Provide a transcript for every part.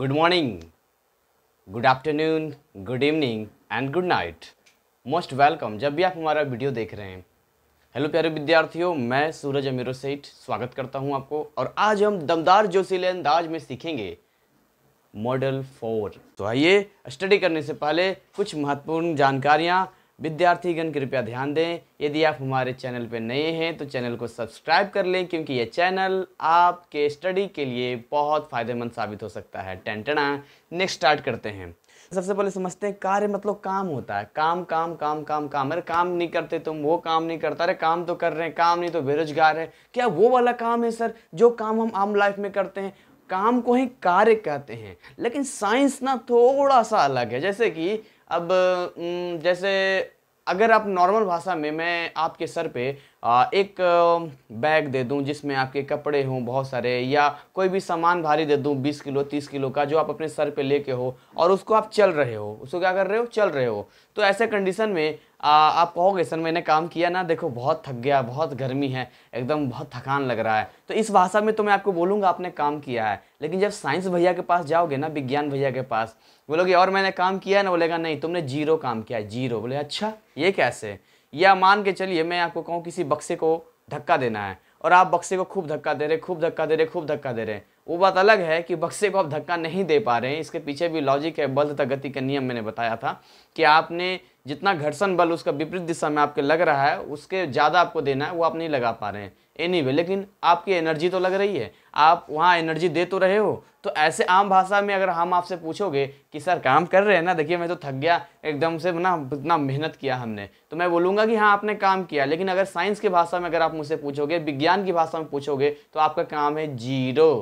Good morning good afternoon good evening and good night most welcome जब भी आप हमारा वीडियो देख रहे हैं हेलो प्यारे विद्यार्थियों मैं सूरज अमीरो सेठ स्वागत करता हूं आपको और आज हम दमदार जोशीले अंदाज में सीखेंगे मॉडल फोर तो आइए स्टडी करने से पहले कुछ महत्वपूर्ण जानकारियां विद्यार्थीगण कृपया ध्यान दें यदि आप हमारे चैनल पर नए हैं तो चैनल को सब्सक्राइब कर लें क्योंकि यह चैनल आपके स्टडी के लिए बहुत फ़ायदेमंद साबित हो सकता है टेंटना नेक्स्ट स्टार्ट करते हैं सबसे पहले समझते हैं कार्य मतलब काम होता है काम काम काम काम काम अरे काम नहीं करते तुम वो काम नहीं करता अरे काम तो कर रहे हैं काम नहीं तो बेरोजगार है क्या वो वाला काम है सर जो काम हम आम लाइफ में करते हैं काम को ही कार्य कहते हैं लेकिन साइंस ना थोड़ा सा अलग है जैसे कि अब जैसे अगर आप नॉर्मल भाषा में मैं आपके सर पे एक बैग दे दूं जिसमें आपके कपड़े हों बहुत सारे या कोई भी सामान भारी दे दूं 20 किलो 30 किलो का जो आप अपने सर पे लेके हो और उसको आप चल रहे हो उसको क्या कर रहे हो चल रहे हो तो ऐसे कंडीशन में आ, आप कहोगे सर मैंने काम किया ना देखो बहुत थक गया बहुत गर्मी है एकदम बहुत थकान लग रहा है तो इस भाषा में तो मैं आपको बोलूँगा आपने काम किया है लेकिन जब साइंस भैया के पास जाओगे ना विज्ञान भैया के पास बोलोगे और मैंने काम किया है ना बोलेगा नहीं तुमने जीरो काम किया है जीरो बोले अच्छा ये कैसे या मान के चलिए मैं आपको कहूँ किसी बक्से को धक्का देना है और आप बक्से को खूब धक्का दे रहे खूब धक्का दे रहे खूब धक्का दे रहे वो बात अलग है कि बक्से को आप धक्का नहीं दे पा रहे हैं इसके पीछे भी लॉजिक है बल तथा गति का नियम मैंने बताया था कि आपने जितना घर्षण बल उसका विपरीत दिशा में आपके लग रहा है उसके ज़्यादा आपको देना है वो आप नहीं लगा पा रहे हैं एनी anyway, लेकिन आपकी एनर्जी तो लग रही है आप वहाँ एनर्जी दे तो रहे हो तो ऐसे आम भाषा में अगर हम आपसे पूछोगे कि सर काम कर रहे हैं ना देखिए मैं तो थक गया एकदम से ना इतना मेहनत किया हमने तो मैं बोलूँगा कि हाँ आपने काम किया लेकिन अगर साइंस की भाषा में अगर आप मुझसे पूछोगे विज्ञान की भाषा में पूछोगे तो आपका काम है जीरो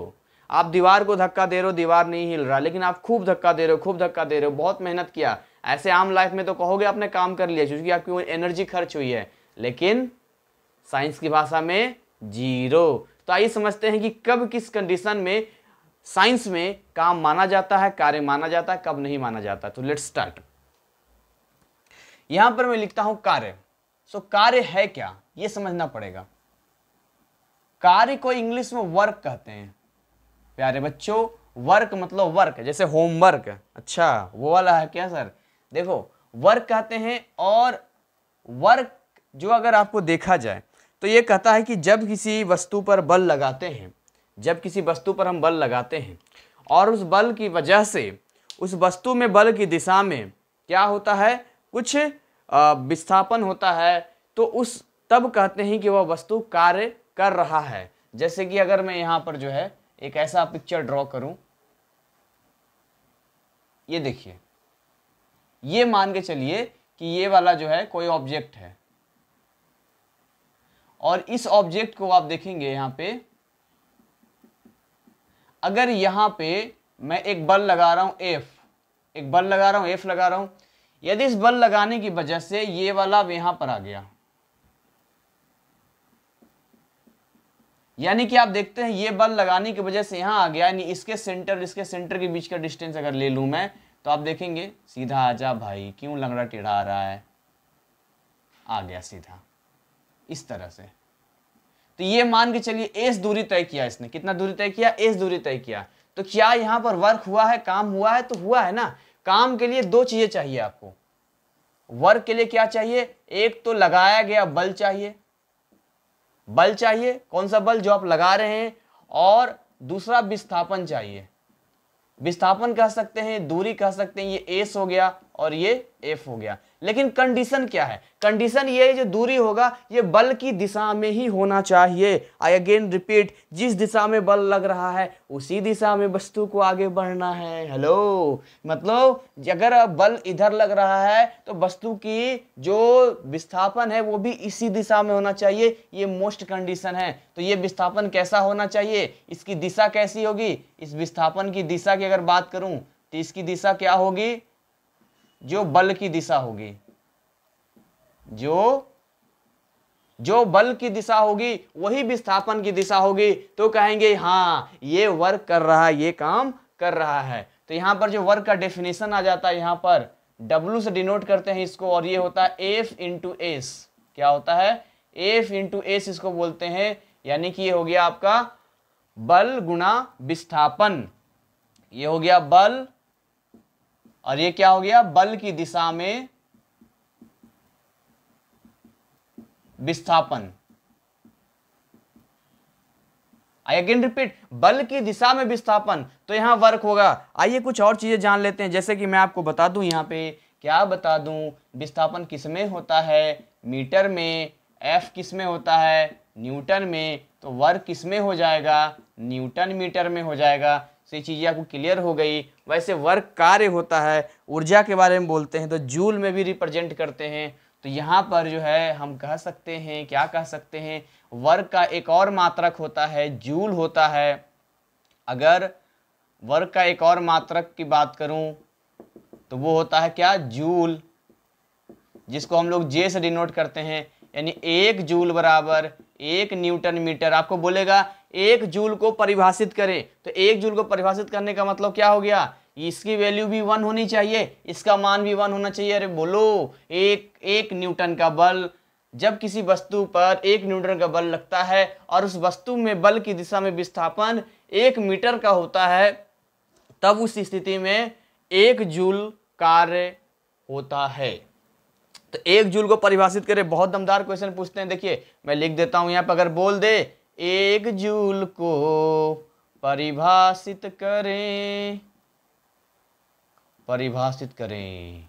आप दीवार को धक्का दे रहे हो दीवार नहीं हिल रहा लेकिन आप खूब धक्का दे रहे हो खूब धक्का दे रहे हो बहुत मेहनत किया ऐसे आम लाइफ में तो कहोगे आपने काम कर लिया क्योंकि आपकी एनर्जी खर्च हुई है लेकिन साइंस की भाषा में जीरो तो आइए समझते हैं कि कब किस कंडीशन में साइंस में काम माना जाता है कार्य माना जाता है कब नहीं माना जाता तो लेट्स स्टार्ट यहां पर मैं लिखता हूं कार्य सो so, कार्य है क्या यह समझना पड़ेगा कार्य को इंग्लिश में वर्क कहते हैं प्यारे बच्चों वर्क मतलब वर्क जैसे होमवर्क अच्छा वो वाला है क्या सर देखो वर्क कहते हैं और वर्क जो अगर आपको देखा जाए तो ये कहता है कि जब किसी वस्तु पर बल लगाते हैं जब किसी वस्तु पर हम बल लगाते हैं और उस बल की वजह से उस वस्तु में बल की दिशा में क्या होता है कुछ विस्थापन होता है तो उस तब कहते हैं कि वह वस्तु कार्य कर रहा है जैसे कि अगर मैं यहाँ पर जो है एक ऐसा पिक्चर ड्रॉ करूँ ये देखिए ये मान के चलिए कि ये वाला जो है कोई ऑब्जेक्ट है और इस ऑब्जेक्ट को आप देखेंगे यहां पे अगर यहां पे मैं एक बल लगा रहा हूं एफ एक बल लगा रहा हूं एफ लगा रहा हूं यदि इस बल लगाने की वजह से ये वाला यहां पर आ गया यानी कि आप देखते हैं ये बल लगाने की वजह से यहां आ गया यानी इसके सेंटर इसके सेंटर के बीच का डिस्टेंस अगर ले लू मैं तो आप देखेंगे सीधा आ जा भाई क्यों लंगड़ा टेढ़ा आ रहा है आ गया सीधा इस तरह से तो ये मान के चलिए एस दूरी तय किया इसने कितना दूरी तय किया एस दूरी तय किया तो क्या यहाँ पर वर्क हुआ है काम हुआ है तो हुआ है ना काम के लिए दो चीजें चाहिए आपको वर्क के लिए क्या चाहिए एक तो लगाया गया बल चाहिए बल चाहिए कौन सा बल जो आप लगा रहे हैं और दूसरा विस्थापन चाहिए विस्थापन कह सकते हैं दूरी कह सकते हैं ये एस हो गया और ये एफ हो गया लेकिन कंडीशन क्या है कंडीशन ये जो दूरी होगा ये बल की दिशा में ही होना चाहिए आई अगेन रिपीट जिस दिशा में बल लग रहा है उसी दिशा में वस्तु को आगे बढ़ना है हेलो मतलब अगर बल इधर लग रहा है तो वस्तु की जो विस्थापन है वो भी इसी दिशा में होना चाहिए ये मोस्ट कंडीशन है तो ये विस्थापन कैसा होना चाहिए इसकी दिशा कैसी होगी इस विस्थापन की दिशा की अगर बात करूं तो इसकी दिशा क्या होगी जो बल की दिशा होगी जो जो बल की दिशा होगी वही विस्थापन की दिशा होगी तो कहेंगे हाँ ये वर्क कर रहा है ये काम कर रहा है तो यहां पर जो वर्क का डेफिनेशन आ जाता है यहां पर W से डिनोट करते हैं इसको और ये होता है एफ इंटू एस क्या होता है F इंटू एस इसको बोलते हैं यानी कि ये हो गया आपका बल गुणा विस्थापन ये हो गया बल और ये क्या हो गया बल की दिशा में विस्थापन आई अगेन रिपीट बल की दिशा में विस्थापन तो यहां वर्क होगा आइए कुछ और चीजें जान लेते हैं जैसे कि मैं आपको बता दूं यहां पे क्या बता दूं विस्थापन किसमें होता है मीटर में एफ किसमें होता है न्यूटन में तो वर्क किसमें हो जाएगा न्यूटन मीटर में हो जाएगा तो ये चीज़ें आपको क्लियर हो गई वैसे वर्क कार्य होता है ऊर्जा के बारे में बोलते हैं तो जूल में भी रिप्रेजेंट करते हैं तो यहाँ पर जो है हम कह सकते हैं क्या कह सकते हैं वर्ग का एक और मात्रक होता है जूल होता है अगर वर्ग का एक और मात्रक की बात करूं तो वो होता है क्या जूल जिसको हम लोग जे से डिनोट करते हैं यानी एक जूल बराबर एक न्यूटन मीटर आपको बोलेगा एक जूल को परिभाषित करें तो एक जूल को परिभाषित करने का मतलब क्या हो गया इसकी वैल्यू भी वन होनी चाहिए इसका मान भी वन होना चाहिए अरे बोलो एक एक न्यूटन का बल जब किसी वस्तु पर एक न्यूटन का बल लगता है और उस वस्तु में बल की दिशा में विस्थापन एक मीटर का होता है तब उस स्थिति में एक जूल कार्य होता है तो एक जूल को परिभाषित करें बहुत दमदार क्वेश्चन पूछते हैं देखिए मैं लिख देता हूं यहाँ पर अगर बोल दे एक जूल को परिभाषित करें परिभाषित करें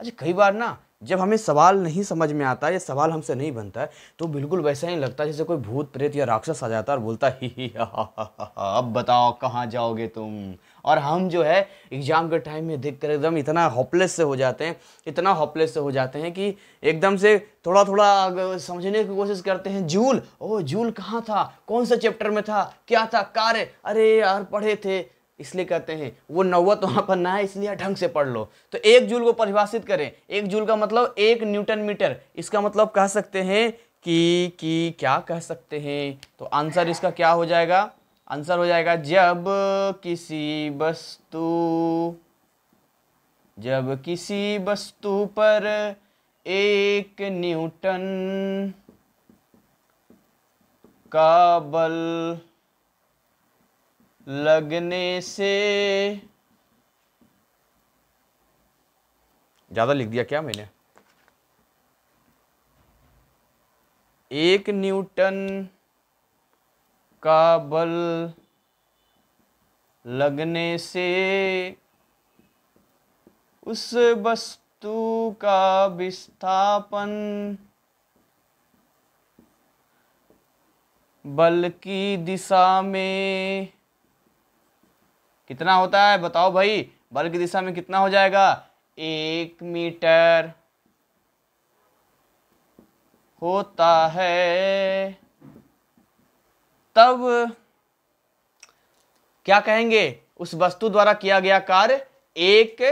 अच्छा कई बार ना जब हमें सवाल नहीं समझ में आता या सवाल हमसे नहीं बनता है तो बिल्कुल वैसा ही लगता है जैसे कोई भूत प्रेत या राक्षस आ जाता है और बोलता ही, ही हा, हा, हा, हा, अब बताओ कहाँ जाओगे तुम और हम जो है एग्ज़ाम के टाइम में देख कर एकदम इतना होपलेस से हो जाते हैं इतना होपलेस से हो जाते हैं कि एकदम से थोड़ा थोड़ा समझने की कोशिश करते हैं जूल ओ जूल कहाँ था कौन सा चैप्टर में था क्या था कार्य अरे यार पढ़े थे इसलिए कहते हैं वो नव्वत तो वहाँ पर ना है इसलिए ढंग से पढ़ लो तो एक जूल को परिभाषित करें एक जूल का मतलब एक न्यूटन मीटर इसका मतलब कह सकते हैं कि कि क्या कह सकते हैं तो आंसर इसका क्या हो जाएगा आंसर हो जाएगा जब किसी वस्तु जब किसी वस्तु पर एक न्यूटन का बल लगने से ज्यादा लिख दिया क्या मैंने एक न्यूटन का बल लगने से उस वस्तु का विस्थापन बल की दिशा में कितना होता है बताओ भाई बल की दिशा में कितना हो जाएगा एक मीटर होता है तब क्या कहेंगे उस वस्तु द्वारा किया गया कार्य एक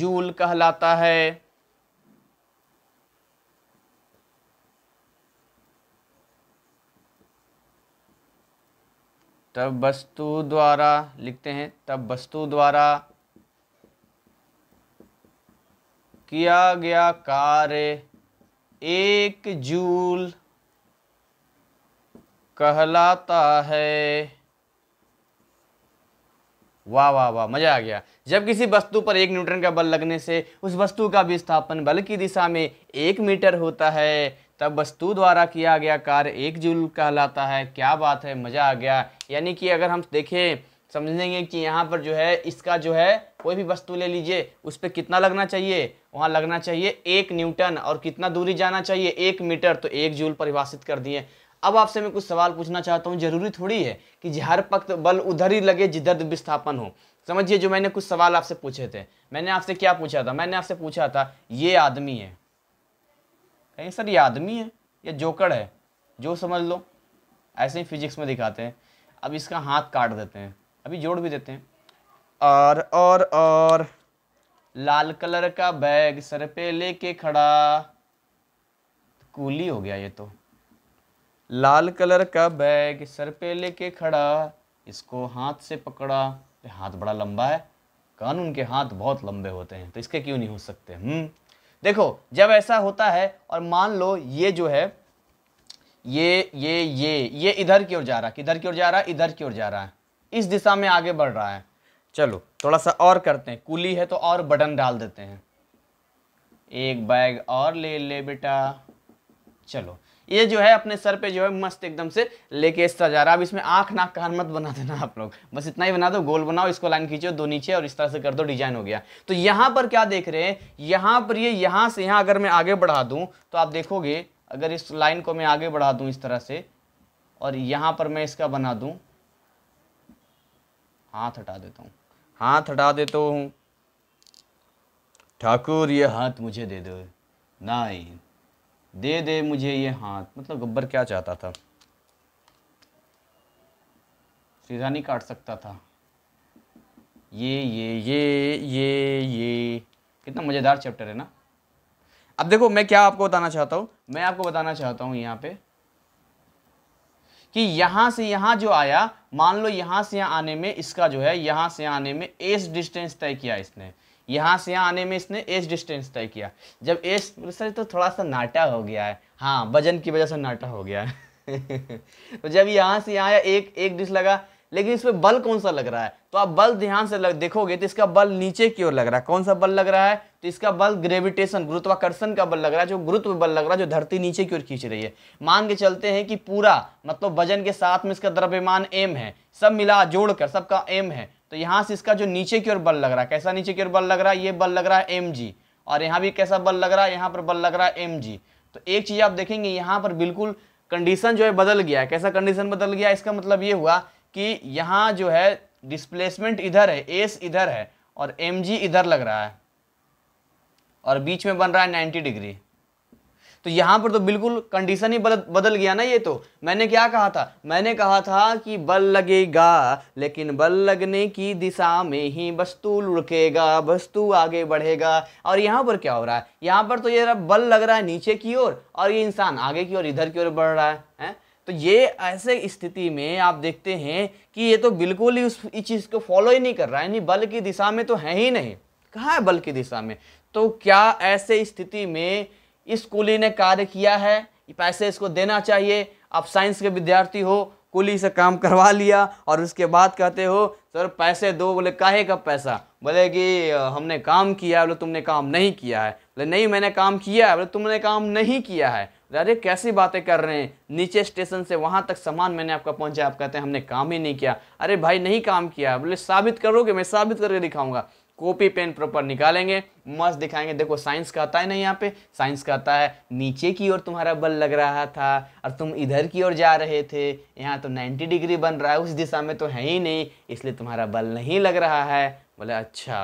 जूल कहलाता है तब वस्तु द्वारा लिखते हैं तब वस्तु द्वारा किया गया कार्य एक जूल कहलाता है वाह वाह वाह मजा आ गया जब किसी वस्तु पर एक न्यूटन का बल लगने से उस वस्तु का विस्थापन बल की दिशा में एक मीटर होता है तब वस्तु द्वारा किया गया कार्य एक जूल कहलाता है क्या बात है मजा आ गया यानी कि अगर हम देखें समझेंगे कि यहाँ पर जो है इसका जो है कोई भी वस्तु ले लीजिए उस पर कितना लगना चाहिए वहाँ लगना चाहिए एक न्यूटन और कितना दूरी जाना चाहिए एक मीटर तो एक जूल परिभाषित कर दिए अब आपसे मैं कुछ सवाल पूछना चाहता हूँ जरूरी थोड़ी है कि हर पक्त बल उधर ही लगे जिधर विस्थापन हो समझिए जो मैंने कुछ सवाल आपसे पूछे थे मैंने आपसे क्या पूछा था मैंने आपसे पूछा था ये आदमी है कहीं सर ये आदमी है या जोकड़ है जो समझ लो ऐसे ही फिजिक्स में दिखाते हैं अब इसका हाथ काट देते हैं अभी जोड़ भी देते हैं और और और लाल कलर का बैग सर पे लेके खड़ा कूली हो गया ये तो लाल कलर का बैग सर पे लेके खड़ा इसको हाथ से पकड़ा हाथ बड़ा लंबा है कानून के हाथ बहुत लंबे होते हैं तो इसके क्यों नहीं हो सकते हम्म देखो जब ऐसा होता है और मान लो ये जो है ये ये ये ये इधर की ओर जा रहा है किधर की ओर जा रहा है इधर की ओर जा रहा है इस दिशा में आगे बढ़ रहा है चलो थोड़ा सा और करते हैं कुली है तो और बटन डाल देते हैं एक बैग और ले ले बेटा चलो ये जो है अपने सर पे जो है मस्त एकदम से लेके जा रहा है अब इसमें आंख नाक कान मत बना देना आप लोग बस इतना ही बना दो गोल बनाओ इसको लाइन खींचो दो नीचे और इस तरह से कर दो डिजाइन हो गया तो यहाँ पर क्या देख रहे हैं यहाँ पर ये यहाँ से यहाँ अगर मैं आगे बढ़ा दूँ तो आप देखोगे अगर इस लाइन को मैं आगे बढ़ा दूं इस तरह से और यहाँ पर मैं इसका बना दूं हाथ हटा देता हूँ हाथ हटा देता हूँ ठाकुर ये हाथ मुझे दे दो नाइन दे दे मुझे ये हाथ मतलब गब्बर क्या चाहता था सीधा नहीं काट सकता था ये ये ये ये ये कितना मज़ेदार चैप्टर है ना अब देखो मैं क्या आपको बताना चाहता हूं मैं आपको बताना चाहता हूं यहाँ पे कि यहां से यहां जो आया मान लो यहां से यहां आने में इसका जो है यहां से आने में एस डिस्टेंस तय किया इसने यहां से यहां आने में इसने एस डिस्टेंस तय किया जब एस सर तो थोड़ा सा नाटा हो गया है हाँ वजन की वजह से नाटा हो गया है तो जब यहां से यहां आया एक एक डिश लगा लेकिन इसमें बल कौन सा लग रहा है तो आप बल ध्यान से लग, देखोगे तो इसका बल नीचे की ओर लग रहा है कौन सा बल लग रहा है तो इसका बल ग्रेविटेशन गुरुत्वाकर्षण का बल लग रहा है जो गुरुत्व बल लग रहा है जो धरती नीचे की ओर खींच रही है मान के चलते हैं कि पूरा मतलब वजन के साथ में इसका द्रव्यमान एम है सब मिला जोड़कर सबका एम है तो यहाँ से इसका जो नीचे की ओर बल लग रहा है कैसा नीचे की ओर बल लग रहा है ये बल लग रहा है एम और यहाँ भी कैसा बल लग रहा है यहाँ पर बल लग रहा है एम तो एक चीज़ आप देखेंगे यहाँ पर बिल्कुल कंडीशन जो है बदल गया है कैसा कंडीशन बदल गया इसका मतलब ये हुआ कि यहाँ जो है डिस्प्लेसमेंट इधर है एस इधर है और एम जी इधर लग रहा है और बीच में बन रहा है नाइन्टी डिग्री तो यहाँ पर तो बिल्कुल कंडीशन ही बदल बदल गया ना ये तो मैंने क्या कहा था मैंने कहा था कि बल लगेगा लेकिन बल लगने की दिशा में ही वस्तु लुढ़केगा वस्तु आगे बढ़ेगा और यहाँ पर क्या हो रहा है यहाँ पर तो ये बल लग रहा है नीचे की ओर और, और ये इंसान आगे की ओर इधर की ओर बढ़ रहा है, है? तो ये ऐसे स्थिति में आप देखते हैं कि ये तो बिल्कुल ही उस चीज़ को फॉलो ही नहीं कर रहा है यानी बल की दिशा में तो है ही नहीं कहाँ है बल की दिशा में तो क्या ऐसे स्थिति में इस कुली ने कार्य किया है पैसे इसको देना चाहिए आप साइंस के विद्यार्थी हो कुली से काम करवा लिया और उसके बाद कहते हो सर पैसे दो बोले काहे का पैसा बोले कि हमने काम किया बोले तुमने काम नहीं किया है बोले नहीं मैंने काम किया है बोले तुमने काम नहीं किया है अरे कैसी बातें कर रहे हैं नीचे स्टेशन से वहाँ तक सामान मैंने आपका पहुँचा आप कहते हैं हमने काम ही नहीं किया अरे भाई नहीं काम किया बोले साबित करोगे मैं साबित करके दिखाऊंगा कॉपी पेन प्रॉपर निकालेंगे मस्त दिखाएंगे देखो साइंस का आता है ना यहाँ पे साइंस का आता है नीचे की ओर तुम्हारा बल लग रहा था और तुम इधर की ओर जा रहे थे यहाँ तो नाइन्टी डिग्री बन रहा है उस दिशा में तो है ही नहीं इसलिए तुम्हारा बल नहीं लग रहा है बोले अच्छा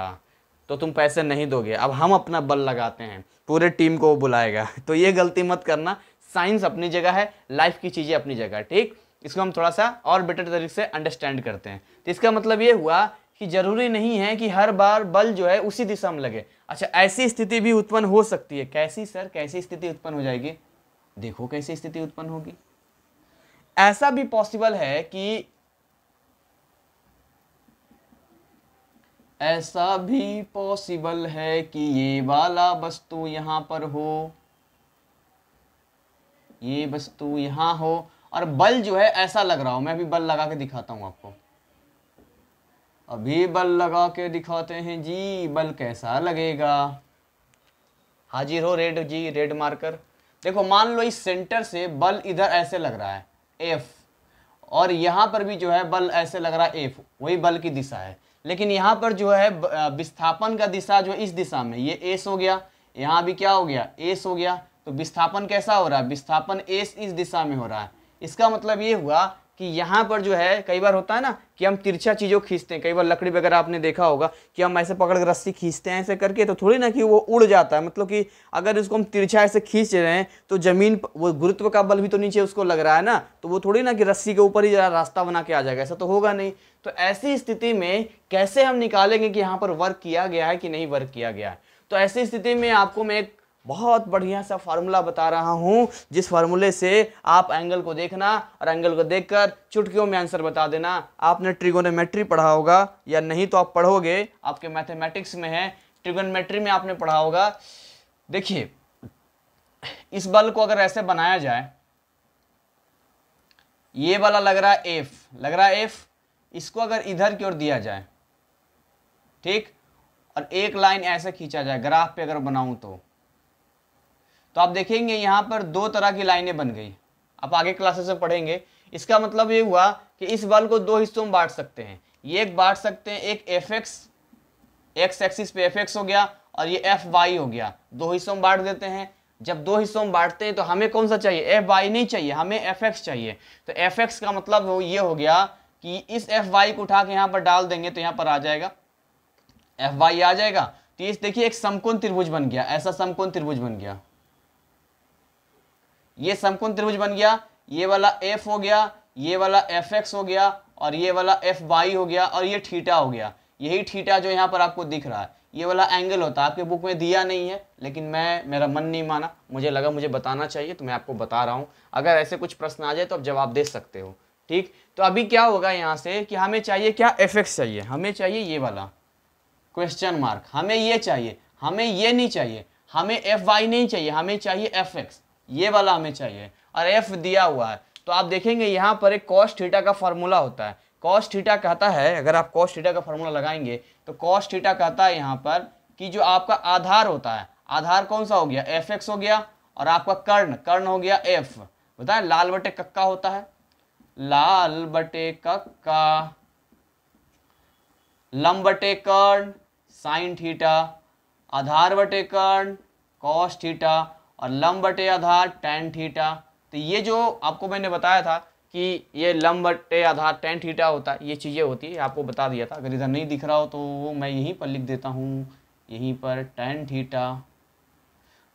तो तुम पैसे नहीं दोगे अब हम अपना बल लगाते हैं पूरे टीम को बुलाएगा तो ये गलती मत करना साइंस अपनी जगह है लाइफ की चीज़ें अपनी जगह ठीक इसको हम थोड़ा सा और बेटर तरीके से अंडरस्टैंड करते हैं तो इसका मतलब ये हुआ कि जरूरी नहीं है कि हर बार बल जो है उसी दिशा में लगे अच्छा ऐसी स्थिति भी उत्पन्न हो सकती है कैसी सर कैसी स्थिति उत्पन्न हो जाएगी देखो कैसी स्थिति उत्पन्न होगी ऐसा भी पॉसिबल है कि ऐसा भी पॉसिबल है कि ये वाला वस्तु यहाँ पर हो ये वस्तु यहाँ हो और बल जो है ऐसा लग रहा हो मैं अभी बल लगा के दिखाता हूँ आपको अभी बल लगा के दिखाते हैं जी बल कैसा लगेगा हाजिर हो रेड जी रेड मार्कर देखो मान लो इस सेंटर से बल इधर ऐसे लग रहा है एफ और यहाँ पर भी जो है बल ऐसे लग रहा है एफ वही बल की दिशा है लेकिन यहाँ पर जो है विस्थापन का दिशा जो इस दिशा में ये एस हो गया यहाँ भी क्या हो गया एस हो गया तो विस्थापन कैसा हो रहा है विस्थापन एस इस दिशा में हो रहा है इसका मतलब ये हुआ कि यहाँ पर जो है कई बार होता है ना कि हम तिरछा चीज़ों खींचते हैं कई बार लकड़ी वगैरह आपने देखा होगा कि हम ऐसे पकड़ कर रस्सी खींचते हैं ऐसे करके तो थोड़ी ना कि वो उड़ जाता है मतलब कि अगर इसको हम तिरछा ऐसे खींच रहे हैं तो ज़मीन वो गुरुत्व का बल भी तो नीचे उसको लग रहा है ना तो वो थोड़ी ना कि रस्सी के ऊपर ही रास्ता बना के आ जाएगा ऐसा तो होगा नहीं तो ऐसी स्थिति में कैसे हम निकालेंगे कि यहाँ पर वर्क किया गया है कि नहीं वर्क किया गया है तो ऐसी स्थिति में आपको मैं एक बहुत बढ़िया सा फार्मूला बता रहा हूँ जिस फार्मूले से आप एंगल को देखना और एंगल को देखकर चुटकियों में आंसर बता देना आपने ट्रिगोनोमेट्री पढ़ा होगा या नहीं तो आप पढ़ोगे आपके मैथमेटिक्स में है ट्रिगोनोमेट्री में आपने पढ़ा होगा देखिए इस बल को अगर ऐसे बनाया जाए ये वाला लग रहा है एफ लग रहा है एफ इसको अगर इधर की ओर दिया जाए ठीक और एक लाइन ऐसे खींचा जाए ग्राफ पे अगर बनाऊं तो तो आप देखेंगे यहाँ पर दो तरह की लाइनें बन गई आप आगे क्लासेस में पढ़ेंगे इसका मतलब ये हुआ कि इस बल को दो हिस्सों में बांट सकते हैं ये एक बांट सकते हैं एक एफ एक्स एक्स एक्सिस पे एफ एक्स हो गया और ये एफ वाई हो गया दो हिस्सों में बांट देते हैं जब दो हिस्सों में बांटते हैं तो हमें कौन सा चाहिए एफ वाई नहीं चाहिए हमें एफ एक्स चाहिए तो एफ एक्स का मतलब हो ये हो गया कि इस एफ वाई को उठा के यहाँ पर डाल देंगे तो यहाँ पर आ जाएगा एफ वाई आ जाएगा तो ये देखिए एक समकोण त्रिभुज बन गया ऐसा समकोण त्रिभुज बन गया ये समकोण त्रिभुज बन गया ये वाला एफ हो गया ये वाला एफ एक्स हो गया और ये वाला एफ वाई हो गया और ये ठीटा हो गया यही ठीटा जो यहाँ पर आपको दिख रहा है ये वाला एंगल होता है आपके बुक में दिया नहीं है लेकिन मैं मेरा मन नहीं माना मुझे लगा मुझे बताना चाहिए तो मैं आपको बता रहा हूँ अगर ऐसे कुछ प्रश्न आ जाए तो आप जवाब दे सकते हो ठीक तो अभी क्या होगा यहाँ से कि हमें चाहिए क्या एफ एक्स चाहिए हमें चाहिए ये वाला क्वेश्चन मार्क हमें ये चाहिए हमें ये नहीं चाहिए हमें एफ वाई नहीं चाहिए हमें चाहिए एफ एक्स ये वाला हमें चाहिए और एफ दिया हुआ है तो आप देखेंगे यहाँ पर एक कॉस्ट थीटा का फॉर्मूला होता है कॉस्ट थीटा कहता है अगर आप कॉस्ट थीटा का फॉर्मूला लगाएंगे तो कॉस्ट थीटा कहता है यहाँ पर कि जो आपका आधार होता है आधार कौन सा हो गया एफ एक्स हो गया और आपका कर्ण कर्ण हो गया एफ बताए लाल बटे कक्का होता है लाल बटे कक्का लम बटे कर्ण साइन थीटा आधार बटे कर्ण कॉस थीटा और लंब बटे आधार टेन थीटा तो ये जो आपको मैंने बताया था कि ये लंब बटे आधार टेन थीटा होता है ये चीज़ें होती है आपको बता दिया था अगर इधर नहीं दिख रहा हो तो वो मैं यहीं पर लिख देता हूँ यहीं पर टेन थीटा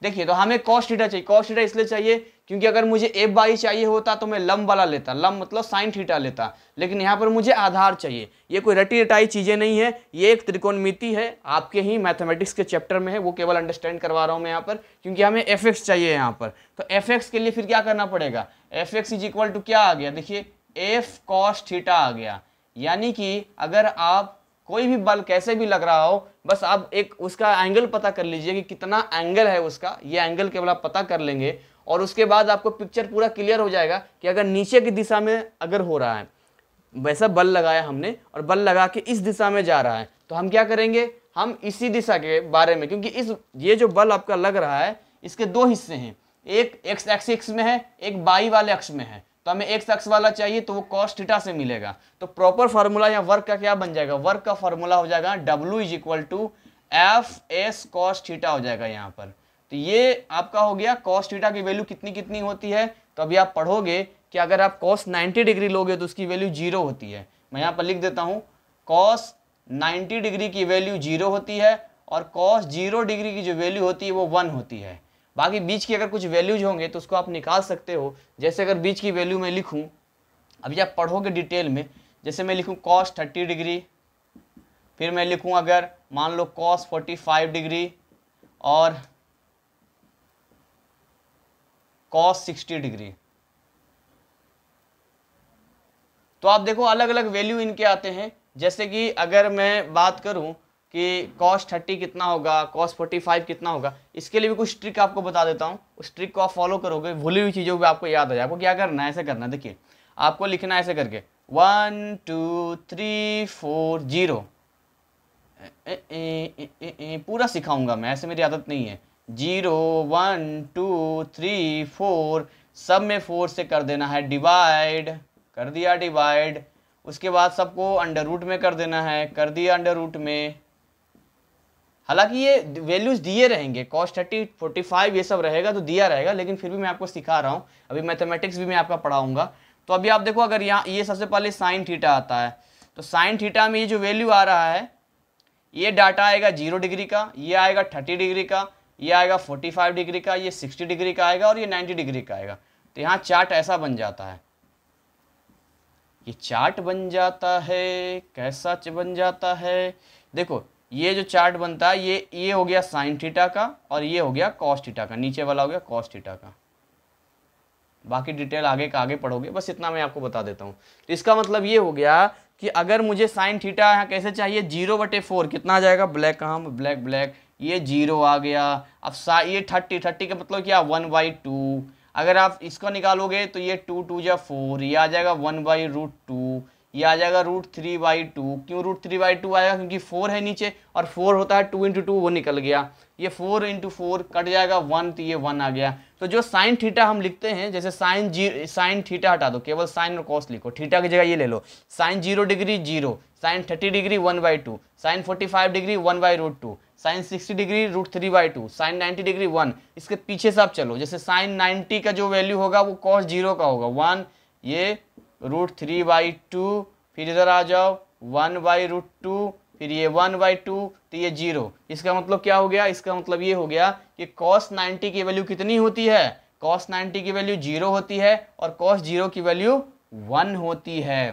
देखिए तो हमें कॉस्ट थीटा चाहिए कॉस्ट थीटा इसलिए चाहिए क्योंकि अगर मुझे एफ बाई चाहिए होता तो मैं लम वाला लेता लम मतलब साइन थीटा लेता लेकिन यहाँ पर मुझे आधार चाहिए ये कोई रटी रटाई चीज़ें नहीं है ये एक त्रिकोणमिति है आपके ही मैथमेटिक्स के चैप्टर में है वो केवल अंडरस्टैंड करवा रहा हूँ मैं यहाँ पर क्योंकि हमें एफ एक्स चाहिए यहाँ पर तो एफ एक्स के लिए फिर क्या करना पड़ेगा F X is equal to क्या आ गया देखिए एफ कॉस थीटा आ गया यानी कि अगर आप कोई भी बल कैसे भी लग रहा हो बस आप एक उसका एंगल पता कर लीजिए कि कितना एंगल है उसका ये एंगल केवल आप पता कर लेंगे और उसके बाद आपको पिक्चर पूरा क्लियर हो जाएगा कि अगर नीचे की दिशा में अगर हो रहा है वैसा बल लगाया हमने और बल लगा के इस दिशा में जा रहा है तो हम क्या करेंगे हम इसी दिशा के बारे में क्योंकि इस ये जो बल आपका लग रहा है इसके दो हिस्से हैं एक एक्स एक्सिक्स में है एक बाई वाले अक्ष में है तो हमें एक्स अक्ष वाला चाहिए तो वो कॉस थीटा से मिलेगा तो प्रॉपर फार्मूला या वर्क का क्या बन जाएगा वर्क का फार्मूला हो जाएगा W is equal to F S cos theta हो जाएगा यहाँ पर तो ये आपका हो गया कॉस्ट थीटा की वैल्यू कितनी कितनी होती है तो अभी आप पढ़ोगे कि अगर आप कॉस 90 डिग्री लोगे तो उसकी वैल्यू जीरो होती है मैं यहाँ पर लिख देता हूँ कॉस 90 डिग्री की वैल्यू जीरो होती है और कॉस जीरो डिग्री की जो वैल्यू होती है वो वन होती है बाकी बीच की अगर कुछ वैल्यूज होंगे तो उसको आप निकाल सकते हो जैसे अगर बीच की वैल्यू मैं लिखूँ अभी आप पढ़ोगे डिटेल में जैसे मैं लिखूँ कॉस थर्टी डिग्री फिर मैं लिखूँ अगर मान लो कॉस फोर्टी फाइव डिग्री और कॉस सिक्सटी डिग्री तो आप देखो अलग अलग वैल्यू इनके आते हैं जैसे कि अगर मैं बात करूं कि कॉस थर्टी कितना होगा कॉस फोर्टी फाइव कितना होगा इसके लिए भी कुछ ट्रिक आपको बता देता हूं उस ट्रिक को आप फॉलो करोगे भूली हुई चीज़ों भी आपको याद आ जाए आपको क्या करना है ऐसे करना है देखिए आपको लिखना है ऐसे करके one two three four zero पूरा सिखाऊंगा मैं ऐसे मेरी आदत नहीं है zero one two three four सब में फोर से कर देना है डिवाइड कर दिया डिवाइड उसके बाद सबको अंडर रूट में कर देना है कर दिया अंडर रूट में हालांकि ये वैल्यूज दिए रहेंगे कॉस्ट थर्टी फोर्टी फाइव ये सब रहेगा तो दिया रहेगा लेकिन फिर भी मैं आपको सिखा रहा हूँ अभी मैथमेटिक्स भी मैं आपका पढ़ाऊंगा तो अभी आप देखो अगर यहाँ ये सबसे पहले साइन थीटा आता है तो साइन थीटा में ये जो वैल्यू आ रहा है ये डाटा आएगा जीरो डिग्री का ये आएगा थर्टी डिग्री का ये आएगा 45 डिग्री का ये 60 डिग्री का आएगा और ये 90 डिग्री का आएगा तो यहाँ चार्ट ऐसा बन जाता है ये चार्ट बन जाता है कैसा बन जाता है देखो ये जो चार्ट बनता है ये ये हो गया साइन थीटा का और ये हो गया कॉस्ट थीटा का नीचे वाला हो गया कॉस्ट थीटा का बाकी डिटेल आगे का आगे पढ़ोगे बस इतना मैं आपको बता देता हूँ तो इसका मतलब ये हो गया कि अगर मुझे साइन थीटा यहाँ कैसे चाहिए जीरो बटे फोर कितना आ जाएगा ब्लैक का हम ब्लैक ब्लैक ये जीरो आ गया अब सा ये थर्टी थर्टी का मतलब क्या वन बाई टू अगर आप इसको निकालोगे तो ये टू टू या फोर ये आ जाएगा वन बाई रूट टू ये आ जाएगा रूट थ्री बाई टू क्यों रूट थ्री बाई टू आएगा क्योंकि फोर है नीचे और फोर होता है टू इंटू टू वो निकल गया ये फोर इंटू फोर कट जाएगा वन तो ये वन आ गया तो जो साइन थीटा हम लिखते हैं जैसे साइन जी साइन थीटा हटा दो केवल साइन और कॉस लिखो थीटा की जगह ये ले लो sine zero degree zero sine thirty degree one by two sine forty five degree one by root two sine sixty degree root three by two sine ninety degree one इसके पीछे से आप चलो जैसे साइन नाइन्टी का जो value होगा वो कॉस जीरो का होगा वन ये रूट थ्री बाई टू फिर इधर आ जाओ वन बाई रूट टू फिर ये वन बाई टू तो ये जीरो इसका मतलब क्या हो गया इसका मतलब ये हो गया कि कॉस नाइन्टी की वैल्यू कितनी होती है कॉस नाइन्टी की वैल्यू जीरो होती है और कॉस जीरो की वैल्यू वन होती है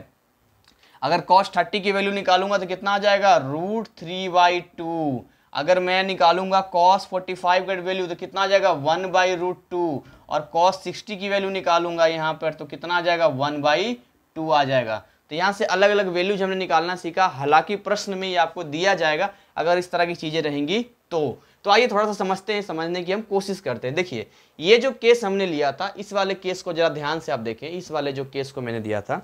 अगर कॉस थर्टी की वैल्यू निकालूंगा तो कितना आ जाएगा रूट थ्री बाई टू अगर मैं निकालूंगा कॉस 45 फाइव का वैल्यू तो कितना आ जाएगा वन बाई रूट टू और कॉस 60 की वैल्यू निकालूंगा यहाँ पर तो कितना आ जाएगा वन बाई टू आ जाएगा तो यहाँ से अलग अलग वैल्यूज हमने निकालना सीखा हालांकि प्रश्न में ये आपको दिया जाएगा अगर इस तरह की चीज़ें रहेंगी तो तो आइए थोड़ा सा समझते हैं समझने की हम कोशिश करते हैं देखिए ये जो केस हमने लिया था इस वाले केस को जरा ध्यान से आप देखें इस वाले जो केस को मैंने दिया था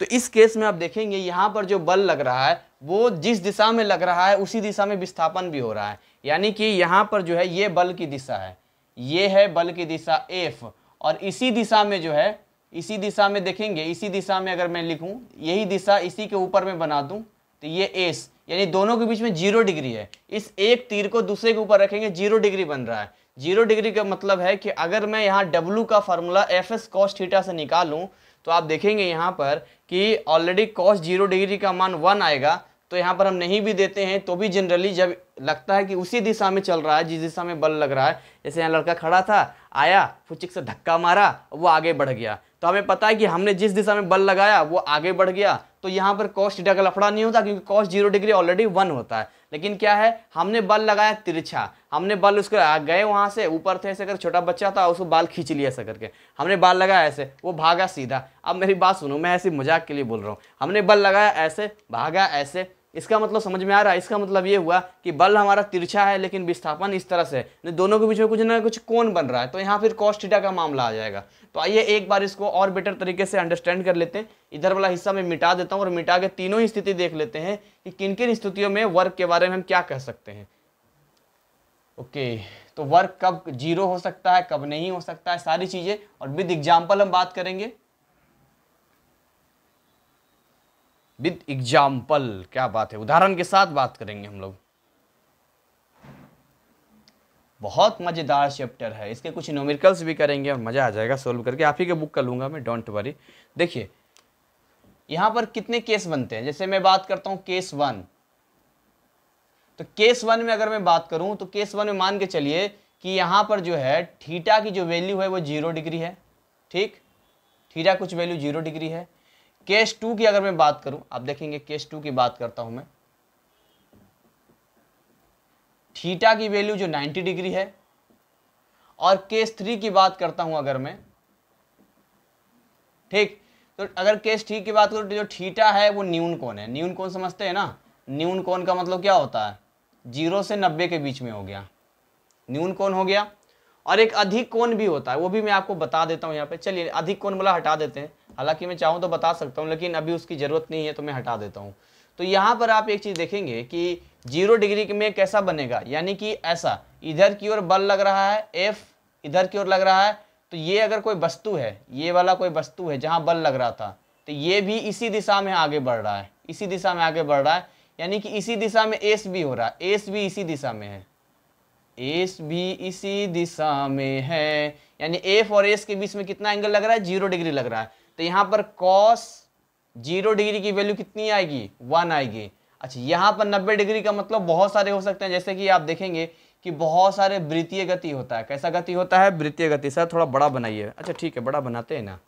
तो इस केस में आप देखेंगे यहाँ पर जो बल लग रहा है वो जिस दिशा में लग रहा है उसी दिशा में विस्थापन भी हो रहा है यानी कि यहाँ पर जो है ये बल की दिशा है ये है बल की दिशा एफ और इसी दिशा में जो है इसी दिशा में देखेंगे इसी दिशा में अगर मैं लिखूँ यही दिशा इसी के ऊपर में बना दूँ तो ये एस यानी दोनों के बीच में जीरो डिग्री है इस एक तीर को दूसरे के ऊपर रखेंगे जीरो डिग्री बन रहा है जीरो डिग्री का मतलब है कि अगर मैं यहाँ डब्लू का formula F S cos theta से निकालूं तो आप देखेंगे यहाँ पर कि ऑलरेडी कॉस जीरो डिग्री का मान वन आएगा तो यहाँ पर हम नहीं भी देते हैं तो भी जनरली जब लगता है कि उसी दिशा में चल रहा है जिस दिशा में बल लग रहा है जैसे यहाँ लड़का खड़ा था आया फुचिक से धक्का मारा वो आगे बढ़ गया तो हमें पता है कि हमने जिस दिशा में बल लगाया वो आगे बढ़ गया तो यहाँ पर कॉस्ट डीटा का लफड़ा नहीं होता क्योंकि cos zero degree already one होता है लेकिन क्या है हमने बल लगाया तिरछा हमने बल उसके गए वहाँ से ऊपर थे ऐसे कर छोटा बच्चा था उसको बाल खींच लिया ऐसा करके हमने बाल लगाया ऐसे वो भागा सीधा अब मेरी बात सुनो मैं ऐसी मजाक के लिए बोल रहा हूँ हमने बल लगाया ऐसे भागा ऐसे इसका मतलब समझ में आ रहा है इसका मतलब ये हुआ कि बल हमारा तिरछा है लेकिन विस्थापन इस तरह से दोनों के बीच में कुछ ना कुछ कौन बन रहा है तो यहाँ फिर कॉस्टिटा का मामला आ जाएगा तो आइए एक बार इसको और बेटर तरीके से अंडरस्टैंड कर लेते हैं इधर वाला हिस्सा मैं मिटा देता हूँ और मिटा के तीनों ही स्थिति देख लेते हैं कि किन किन स्थितियों में वर्क के बारे में हम क्या कह सकते हैं ओके तो वर्क कब जीरो हो सकता है कब नहीं हो सकता है सारी चीज़ें और विद एग्जाम्पल हम बात करेंगे विद एग्जाम्पल क्या बात है उदाहरण के साथ बात करेंगे हम लोग बहुत मज़ेदार चैप्टर है इसके कुछ नोमिकल्स भी करेंगे और मज़ा आ जाएगा सोल्व करके आप ही के बुक कर लूंगा मैं डोंट वरी देखिए यहां पर कितने केस बनते हैं जैसे मैं बात करता हूँ केस वन तो केस वन में अगर मैं बात करूं तो केस वन में मान के चलिए कि यहां पर जो है थीटा की जो वैल्यू है वो जीरो डिग्री है ठीक थीटा कुछ वैल्यू जीरो डिग्री है केस टू की अगर मैं बात करूं आप देखेंगे केस टू की बात करता हूं मैं थीटा की वैल्यू जो 90 डिग्री है और केस थ्री की बात करता हूं अगर मैं ठीक तो अगर केस थ्री की बात करूं तो जो थीटा है वो न्यून कौन है न्यून कौन समझते हैं ना न्यून कौन का मतलब क्या होता है जीरो से नब्बे के बीच में हो गया न्यून कौन हो गया और एक अधिक कोण भी होता है वो भी मैं आपको बता देता हूँ यहाँ पे चलिए अधिक कोण बोला हटा देते हैं हालांकि मैं चाहूँ तो बता सकता हूँ लेकिन अभी उसकी ज़रूरत नहीं है तो मैं हटा देता हूँ तो यहाँ पर आप एक चीज़ देखेंगे कि जीरो डिग्री में कैसा बनेगा यानी कि ऐसा इधर की ओर बल लग रहा है एफ इधर की ओर लग रहा है तो ये अगर कोई वस्तु है ये वाला कोई वस्तु है जहाँ बल लग रहा था तो ये भी इसी दिशा में आगे बढ़ रहा है इसी दिशा में आगे बढ़ रहा है यानी कि इसी दिशा में एस भी हो रहा है एस भी इसी दिशा में है एस भी इसी दिशा में है यानी एफ और एस के बीच में कितना एंगल लग रहा है जीरो डिग्री लग रहा है तो यहाँ पर कॉस जीरो डिग्री की वैल्यू कितनी आएगी वन आएगी अच्छा यहाँ पर नब्बे डिग्री का मतलब बहुत सारे हो सकते हैं जैसे कि आप देखेंगे कि बहुत सारे वृत्तीय गति होता है कैसा गति होता है वृत्तीय गति सर थोड़ा बड़ा बनाइए अच्छा ठीक है बड़ा बनाते हैं ना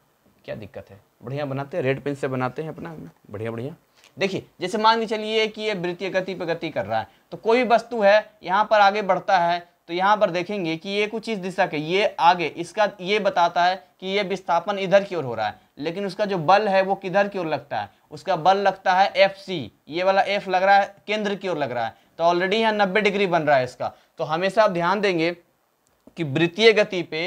क्या दिक्कत है बढ़िया बनाते हैं रेड पेन से बनाते हैं अपना बढ़िया बढ़िया देखिए जैसे मान के चलिए कि ये वृत्तीय गति पर गति कर रहा है तो कोई वस्तु है यहाँ पर आगे बढ़ता है तो यहाँ पर देखेंगे कि ये कुछ इस दिशा के ये आगे इसका ये बताता है कि ये विस्थापन इधर की ओर हो रहा है लेकिन उसका जो बल है वो किधर की ओर लगता है उसका बल लगता है एफ सी ये वाला एफ लग रहा है केंद्र की ओर लग रहा है तो ऑलरेडी यहाँ नब्बे डिग्री बन रहा है इसका तो हमेशा आप ध्यान देंगे कि वृत्तीय गति पे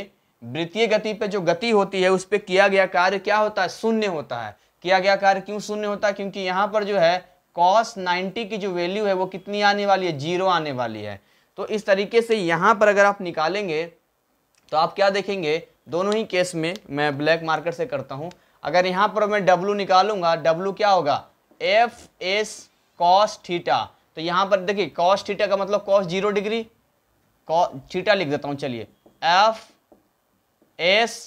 वृत्तीय गति पे जो गति होती है उस पर किया गया कार्य क्या होता है शून्य होता है किया गया कार्य क्यों शून्य होता है क्योंकि यहाँ पर जो है कॉस 90 की जो वैल्यू है वो कितनी आने वाली है जीरो आने वाली है तो इस तरीके से यहाँ पर अगर आप निकालेंगे तो आप क्या देखेंगे दोनों ही केस में मैं ब्लैक मार्कर से करता हूँ अगर यहाँ पर मैं डब्लू निकालूंगा डब्लू क्या होगा एफ एस कॉस थीटा तो यहाँ पर देखिए कॉस थीटा का मतलब कॉस जीरो डिग्री थीटा लिख देता हूँ चलिए F S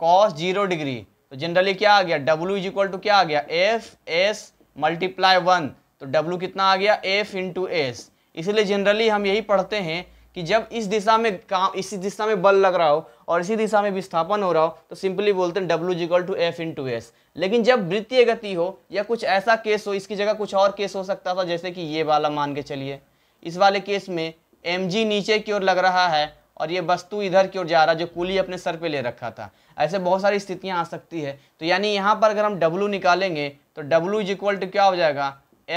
cos zero degree तो जनरली क्या आ गया डब्ल्यू इज इक्वल टू क्या आ गया एफ एस मल्टीप्लाई वन तो डब्ल्यू कितना आ गया एफ इंटू एस इसलिए जनरली हम यही पढ़ते हैं कि जब इस दिशा में काम इसी दिशा में बल लग रहा हो और इसी दिशा में विस्थापन हो रहा हो तो सिंपली बोलते हैं W equal to F into S लेकिन जब वृत्तीय गति हो या कुछ ऐसा केस हो इसकी जगह कुछ और केस हो सकता था जैसे कि ये वाला मान के चलिए इस वाले केस में एम जी नीचे की ओर लग रहा है और ये वस्तु इधर की ओर जा रहा है जो कुली अपने सर पे ले रखा था ऐसे बहुत सारी स्थितियाँ आ सकती है तो यानी यहाँ पर अगर हम डब्ल्यू निकालेंगे तो डब्ल्यू इज इक्वल टू क्या हो जाएगा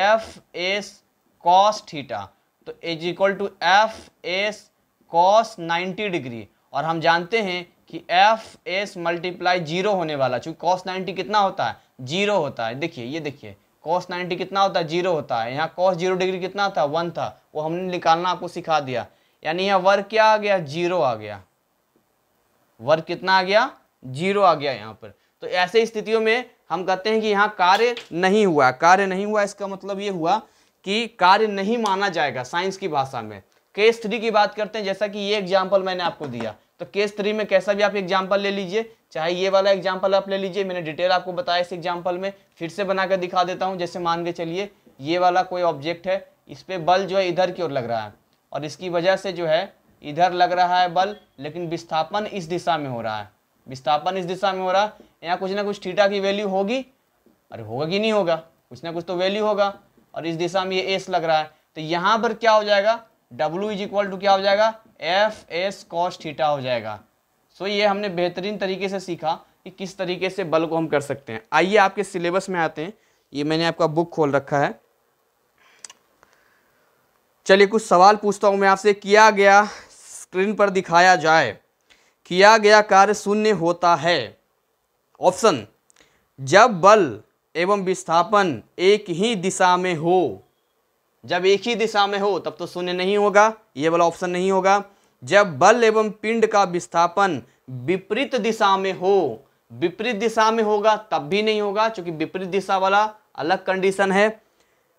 एफ एस कॉस थीटा तो is equal to F S cos ninety degree और हम जानते हैं कि एफ एस मल्टीप्लाई जीरो होने वाला चूँकि कॉस नाइन्टी कितना होता है जीरो होता है देखिए ये देखिए कॉस नाइन्टी कितना होता है जीरो होता है यहाँ कॉस जीरो डिग्री कितना था वन था वो हमने निकालना आपको सिखा दिया यानी यहाँ वर्क क्या आ गया जीरो आ गया वर्क कितना आ गया जीरो आ गया यहाँ पर तो ऐसे स्थितियों में हम कहते हैं कि यहाँ कार्य नहीं हुआ कार्य नहीं हुआ इसका मतलब ये हुआ कि कार्य नहीं माना जाएगा साइंस की भाषा में केस थ्री की बात करते हैं जैसा कि ये एग्जाम्पल मैंने आपको दिया तो केस थ्री में कैसा भी आप एग्जाम्पल ले लीजिए चाहे ये वाला एग्जाम्पल आप ले लीजिए मैंने डिटेल आपको बताया इस एग्जाम्पल में फिर से बनाकर दिखा देता हूँ जैसे मान के चलिए ये वाला कोई ऑब्जेक्ट है इस पर बल जो है इधर की ओर लग रहा है और इसकी वजह से जो है इधर लग रहा है बल लेकिन विस्थापन इस दिशा में हो रहा है विस्थापन इस दिशा में हो रहा है यहाँ कुछ ना कुछ थीटा की वैल्यू होगी अरे होगा कि नहीं होगा कुछ ना कुछ तो वैल्यू होगा और इस दिशा में ये एस लग रहा है तो यहाँ पर क्या हो जाएगा डब्ल्यू इज इक्वल टू क्या हो जाएगा एफ एस कॉस थीटा हो जाएगा सो ये हमने बेहतरीन तरीके से सीखा कि किस तरीके से बल को हम कर सकते हैं आइए आपके सिलेबस में आते हैं ये मैंने आपका बुक खोल रखा है चलिए कुछ सवाल पूछता हूँ मैं आपसे किया गया स्क्रीन पर दिखाया जाए किया गया कार्य शून्य होता है ऑप्शन जब बल एवं विस्थापन एक ही दिशा में हो जब एक ही दिशा में हो तब तो शून्य नहीं होगा ये वाला ऑप्शन नहीं होगा जब बल एवं पिंड का विस्थापन विपरीत दिशा में हो विपरीत दिशा में होगा तब भी नहीं होगा क्योंकि विपरीत दिशा वाला अलग कंडीशन है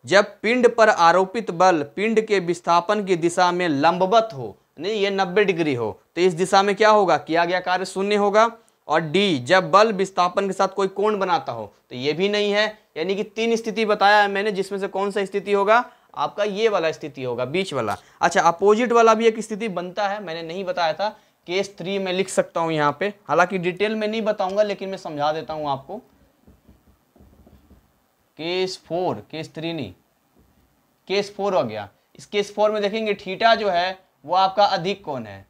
जब पिंड पर आरोपित बल पिंड के विस्थापन की दिशा में लंबवत हो नहीं ये नब्बे डिग्री हो तो इस दिशा में क्या होगा किया गया कार्य शून्य होगा और डी जब बल विस्थापन के साथ कोई कोण बनाता हो तो ये भी नहीं है यानी कि तीन स्थिति बताया है मैंने जिसमें से कौन सा स्थिति होगा आपका ये वाला स्थिति होगा बीच वाला अच्छा अपोजिट वाला भी एक स्थिति बनता है मैंने नहीं बताया था केस थ्री में लिख सकता हूँ यहाँ पे हालांकि डिटेल में नहीं बताऊंगा लेकिन मैं समझा देता हूँ आपको केस फोर केस थ्री नहीं केस फोर हो गया इस केस फोर में देखेंगे ठीटा जो है वो आपका अधिक कौन है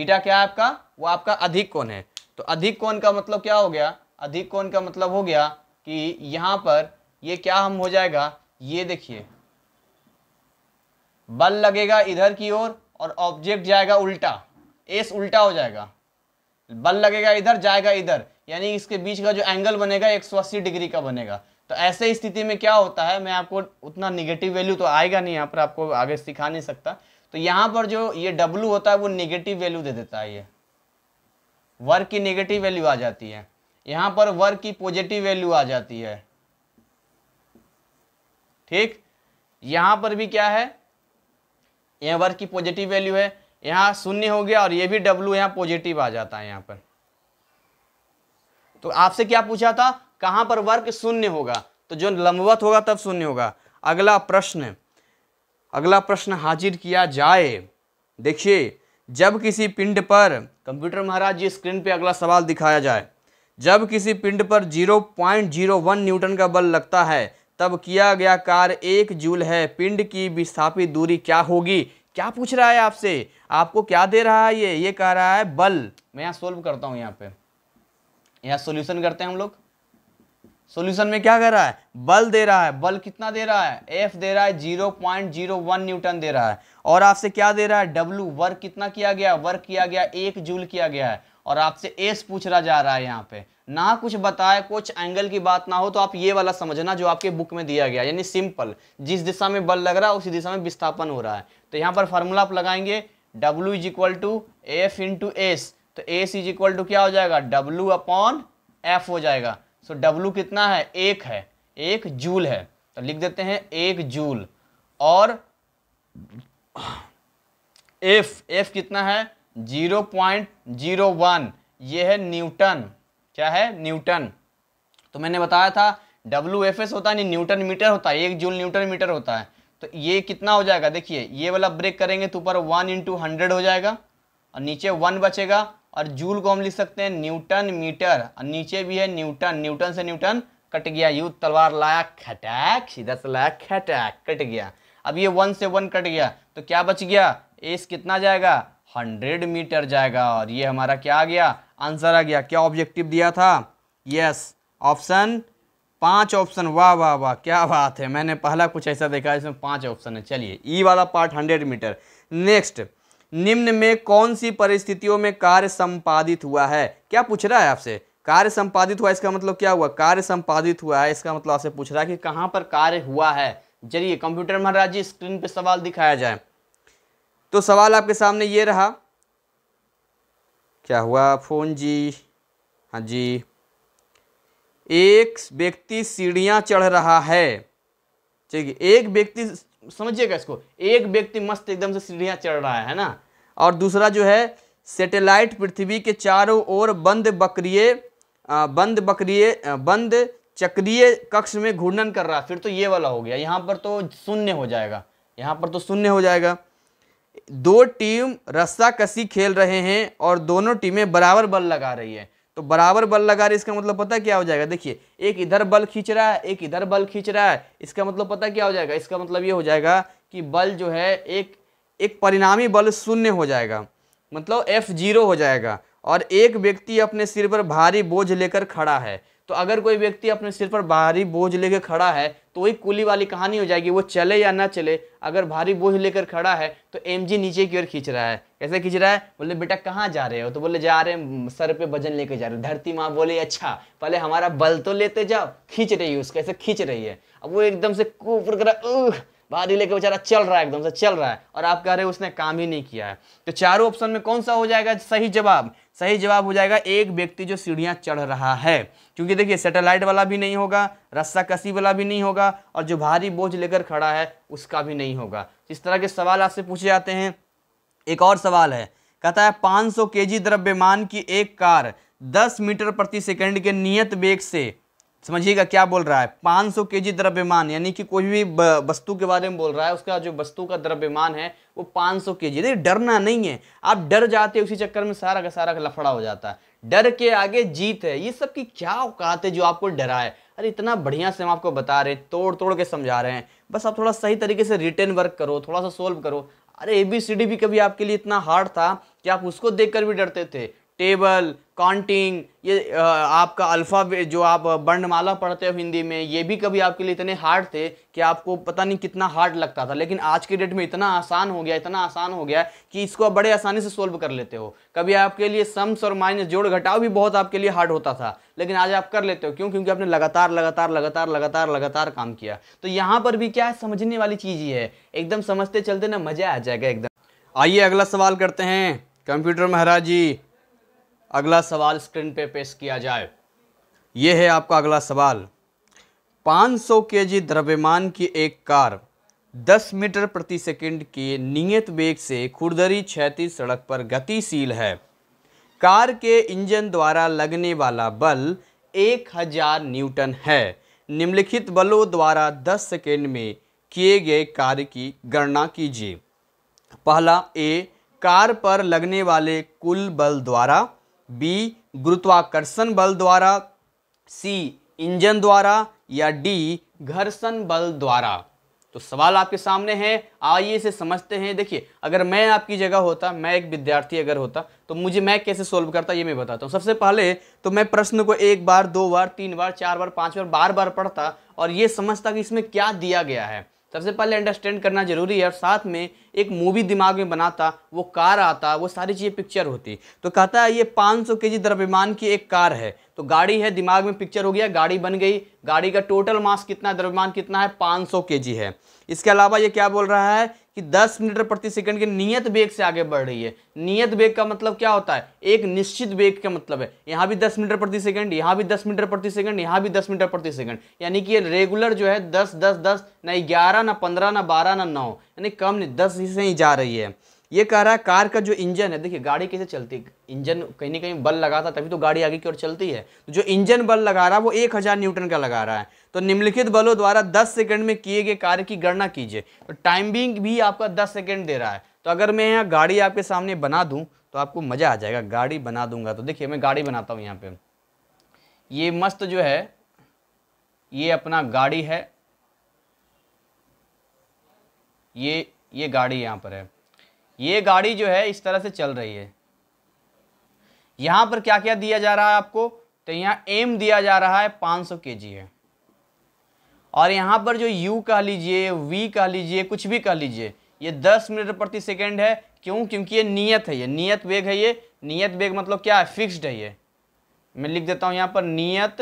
थीटा क्या है आपका वो आपका अधिक कोण है तो अधिक कोण का मतलब क्या हो गया अधिक कोण का मतलब हो गया कि यहाँ पर ये क्या हम हो जाएगा ये देखिए बल लगेगा इधर की ओर और, ऑब्जेक्ट जाएगा उल्टा एस उल्टा हो जाएगा बल लगेगा इधर जाएगा इधर यानी इसके बीच का जो एंगल बनेगा एक डिग्री का बनेगा तो ऐसे स्थिति में क्या होता है मैं आपको उतना निगेटिव वैल्यू तो आएगा नहीं यहाँ पर आपको आगे सिखा नहीं सकता तो यहां पर जो ये W होता है वो नेगेटिव वैल्यू दे देता है ये वर्क की नेगेटिव वैल्यू आ जाती है यहां पर वर्क की पॉजिटिव वैल्यू आ जाती है ठीक यहां पर भी क्या है यह वर्क की पॉजिटिव वैल्यू है यहां शून्य हो गया और ये भी W यहां पॉजिटिव आ जाता है यहां पर तो आपसे क्या पूछा था कहां पर वर्क शून्य होगा तो जो लंबवत होगा तब शून्य होगा अगला प्रश्न अगला प्रश्न हाजिर किया जाए देखिए जब किसी पिंड पर कंप्यूटर महाराज जी स्क्रीन पे अगला सवाल दिखाया जाए जब किसी पिंड पर 0.01 न्यूटन का बल लगता है तब किया गया कार्य एक जूल है पिंड की विस्थापित दूरी क्या होगी क्या पूछ रहा है आपसे आपको क्या दे रहा है ये ये कह रहा है बल मैं यहाँ सोल्व करता हूँ यहाँ पे यहाँ सोल्यूशन करते हैं हम लोग सॉल्यूशन में क्या कर रहा है बल दे रहा है बल कितना दे रहा है एफ दे रहा है zero point zero one newton दे रहा है और आपसे क्या दे रहा है डब्लू वर्क कितना किया गया वर्क किया गया एक जूल किया गया है और आपसे एस पूछ रहा जा रहा है यहाँ पे ना कुछ बताए कुछ एंगल की बात ना हो तो आप ये वाला समझना जो आपके बुक में दिया गया यानी सिंपल जिस दिशा में बल लग रहा है उसी दिशा में विस्थापन हो रहा है तो यहाँ पर फॉर्मूला आप लगाएंगे W is equal to F into S तो एस इज इक्वल टू क्या हो जाएगा डब्ल्यू अपॉन एफ हो जाएगा सो W कितना है एक है एक जूल है तो लिख देते हैं एक जूल और एफ एफ कितना है जीरो पॉइंट जीरो वन ये है न्यूटन क्या है न्यूटन तो मैंने बताया था डब्ल्यू एफ एस होता है नहीं न्यूटन मीटर होता है एक जूल न्यूटन मीटर होता है तो ये कितना हो जाएगा देखिए ये वाला ब्रेक करेंगे तो ऊपर वन इंटू हंड्रेड हो जाएगा और नीचे वन बचेगा और जूल को हम लिख सकते हैं न्यूटन मीटर और नीचे भी है न्यूटन न्यूटन से न्यूटन कट गया यू तलवार लाया खटैक सीधा से लाया खटैक कट गया अब ये वन से वन कट गया तो क्या बच गया एस कितना जाएगा हंड्रेड मीटर जाएगा और ये हमारा क्या आ गया आंसर आ गया क्या ऑब्जेक्टिव दिया था यस ऑप्शन पांच ऑप्शन वाह वाह वाह क्या बात है मैंने पहला कुछ ऐसा देखा इसमें पांच ऑप्शन है चलिए ई e वाला पार्ट हंड्रेड मीटर नेक्स्ट निम्न में कौन सी परिस्थितियों में कार्य संपादित हुआ है क्या पूछ रहा है आपसे कार्य संपादित हुआ इसका मतलब क्या हुआ कार्य संपादित हुआ है इसका मतलब आपसे पूछ रहा है कि कहां पर कार्य हुआ है चलिए कंप्यूटर महाराज जी स्क्रीन पे सवाल दिखाया जाए तो सवाल आपके सामने ये रहा क्या हुआ फोन जी हाँ जी एक व्यक्ति सीढ़ियां चढ़ रहा है ठीक है एक व्यक्ति समझिएगा इसको एक व्यक्ति मस्त एकदम से सीढ़ियाँ चढ़ रहा है ना और दूसरा जो है सेटेलाइट पृथ्वी के चारों ओर बंद बकरिए बंद बकरिए बंद चक्रीय कक्ष में घूर्णन कर रहा फिर तो ये वाला हो गया यहाँ पर तो शून्य हो जाएगा यहाँ पर तो शून्य हो जाएगा दो टीम रस्सा कसी खेल रहे हैं और दोनों टीमें बराबर बल लगा रही है तो बराबर बल लगा रही इसका मतलब पता क्या हो जाएगा देखिए एक इधर बल खींच रहा है एक इधर बल खींच रहा है इसका मतलब पता क्या हो जाएगा इसका मतलब ये हो जाएगा कि बल जो है एक एक परिणामी बल शून्य हो जाएगा मतलब एफ जीरो हो जाएगा और एक व्यक्ति अपने सिर पर भारी बोझ लेकर खड़ा है तो अगर कोई व्यक्ति अपने सिर पर भारी बोझ लेकर खड़ा है तो वही कुली वाली कहानी हो जाएगी वो चले या ना चले अगर भारी बोझ लेकर खड़ा है तो एम नीचे की ओर खींच रहा है कैसे खींच रहा है बोले बेटा कहाँ जा रहे हो तो बोले जा रहे हैं सर पे वजन लेकर जा रहे हो धरती माँ बोले अच्छा पहले हमारा बल तो लेते जाओ खींच रही है उस कैसे खींच रही है अब वो एकदम से कूपर कर भारी लेके बेचारा चल रहा है एकदम से चल रहा है और आप कह रहे हैं उसने काम ही नहीं किया है तो चारों ऑप्शन में कौन सा हो जाएगा सही जवाब सही जवाब हो जाएगा एक व्यक्ति जो सीढ़ियाँ चढ़ रहा है क्योंकि देखिए सैटेलाइट वाला भी नहीं होगा रस्सा कसी वाला भी नहीं होगा और जो भारी बोझ लेकर खड़ा है उसका भी नहीं होगा इस तरह के सवाल आपसे पूछे जाते हैं एक और सवाल है कहता है पाँच सौ द्रव्यमान की एक कार दस मीटर प्रति सेकेंड के नियत वेग से समझिएगा क्या बोल रहा है 500 सौ के जी द्रव्यमान यानी कि कोई भी वस्तु के बारे में बोल रहा है उसका जो वस्तु का द्रव्यमान है वो 500 सौ के जी देखिए डरना नहीं है आप डर जाते हैं उसी चक्कर में सारा का सारा लफड़ा हो जाता है डर के आगे जीत है ये सब की क्या औकात है जो आपको डरा है अरे इतना बढ़िया से हम आपको बता रहे हैं तोड़ तोड़ के समझा रहे हैं बस आप थोड़ा सही तरीके से रिटर्न वर्क करो थोड़ा सा सोल्व करो अरे ए बी सी डी भी कभी आपके लिए इतना हार्ड था कि आप उसको देख कर भी डरते थे टेबल काउंटिंग ये आपका अल्फ़ा जो आप वर्णमाला पढ़ते हो हिंदी में ये भी कभी आपके लिए इतने हार्ड थे कि आपको पता नहीं कितना हार्ड लगता था लेकिन आज के डेट में इतना आसान हो गया इतना आसान हो गया कि इसको आप बड़े आसानी से सोल्व कर लेते हो कभी आपके लिए सम्स और माइनस जोड़ घटाव भी बहुत आपके लिए हार्ड होता था लेकिन आज आप कर लेते हो क्यों क्योंकि आपने लगातार लगातार लगातार लगातार लगातार काम किया तो यहाँ पर भी क्या है समझने वाली चीज़ ही है एकदम समझते चलते ना मज़ा आ जाएगा एकदम आइए अगला सवाल करते हैं कंप्यूटर महाराज जी अगला सवाल स्क्रीन पे पेश किया जाए यह है आपका अगला सवाल 500 जी द्रव्यमान की एक कार 10 मीटर प्रति सेकंड के नियत वेग से खुरदरी क्षेत्र सड़क पर गतिशील है कार के इंजन द्वारा लगने वाला बल 1000 न्यूटन है निम्नलिखित बलों द्वारा 10 सेकंड में किए गए कार्य की गणना कीजिए पहला ए कार पर लगने वाले कुल बल द्वारा बी गुरुत्वाकर्षण बल द्वारा सी इंजन द्वारा या डी घर्षण बल द्वारा तो सवाल आपके सामने है आइए इसे समझते हैं देखिए अगर मैं आपकी जगह होता मैं एक विद्यार्थी अगर होता तो मुझे मैं कैसे सोल्व करता ये मैं बताता हूँ सबसे पहले तो मैं प्रश्न को एक बार दो बार तीन बार चार बार पाँच बार बार बार पढ़ता और ये समझता कि इसमें क्या दिया गया है सबसे पहले अंडरस्टैंड करना जरूरी है और साथ में एक मूवी दिमाग में बनाता वो कार आता वो सारी चीज़ें पिक्चर होती तो कहता है ये 500 सौ के जी द्रव्यमान की एक कार है तो गाड़ी है दिमाग में पिक्चर हो गया गाड़ी बन गई गाड़ी का टोटल मास कितना द्रव्यमान कितना है 500 सौ के जी है इसके अलावा ये क्या बोल रहा है कि 10 मीटर प्रति सेकंड के नियत वेग से आगे बढ़ रही है नियत वेग का मतलब क्या होता है एक निश्चित वेग का मतलब है यहाँ भी 10 मीटर प्रति सेकंड यहाँ भी 10 मीटर प्रति सेकंड यहाँ भी 10 मीटर प्रति सेकंड यानी कि ये रेगुलर जो है 10 10 10 ना ग्यारह ना पंद्रह ना बारह ना नौ यानी कम नहीं दस ही से ही जा रही है ये कह रहा है कार का जो इंजन है देखिए गाड़ी कैसे चलती है इंजन कहीं ना कहीं बल लगा था तभी तो गाड़ी आगे की ओर चलती है तो जो इंजन बल लगा रहा है वो एक हज़ार न्यूटन का लगा रहा है तो निम्नलिखित बलों द्वारा दस सेकंड में किए गए कार्य की गणना कीजिए तो टाइमिंग भी आपका दस सेकेंड दे रहा है तो अगर मैं यहाँ गाड़ी आपके सामने बना दूँ तो आपको मज़ा आ जाएगा गाड़ी बना दूंगा तो देखिए मैं गाड़ी बनाता हूँ यहाँ पर ये मस्त जो है ये अपना गाड़ी है ये ये गाड़ी यहाँ पर है ये गाड़ी जो है इस तरह से चल रही है यहाँ पर क्या क्या दिया जा रहा है आपको तो यहाँ एम दिया जा रहा है 500 सौ के जी है और यहाँ पर जो यू कह लीजिए वी कह लीजिए कुछ भी कह लीजिए ये 10 मीटर प्रति सेकेंड है क्यों क्योंकि ये नियत है ये नियत वेग है ये नियत वेग मतलब क्या है फिक्स्ड है ये मैं लिख देता हूँ यहाँ पर नियत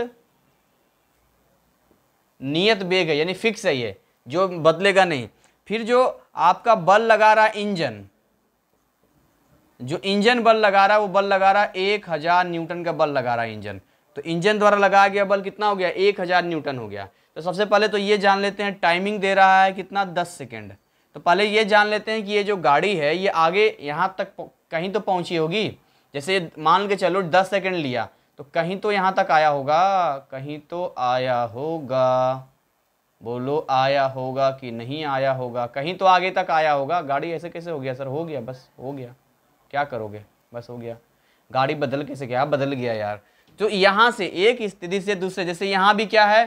नियत वेग है यानी फिक्स है ये जो बदलेगा नहीं फिर जो आपका बल लगा रहा इंजन जो इंजन बल लगा रहा है वो बल लगा रहा है एक हज़ार न्यूटन का बल लगा रहा है इंजन तो इंजन द्वारा लगाया गया बल कितना हो गया एक हज़ार न्यूटन हो गया तो सबसे पहले तो ये जान लेते हैं टाइमिंग दे रहा है कितना दस सेकेंड तो पहले ये जान लेते हैं कि ये जो गाड़ी है ये आगे यहाँ तक कहीं तो पहुँची होगी जैसे मान के चलो दस सेकेंड लिया तो कहीं तो यहाँ तक आया होगा कहीं तो आया होगा बोलो आया होगा कि नहीं आया होगा कहीं तो आगे तक आया होगा गाड़ी ऐसे कैसे हो गया सर हो गया बस हो गया क्या करोगे बस हो गया गाड़ी बदल कैसे गया बदल गया यार तो यहाँ से एक स्थिति से दूसरे जैसे यहाँ भी क्या है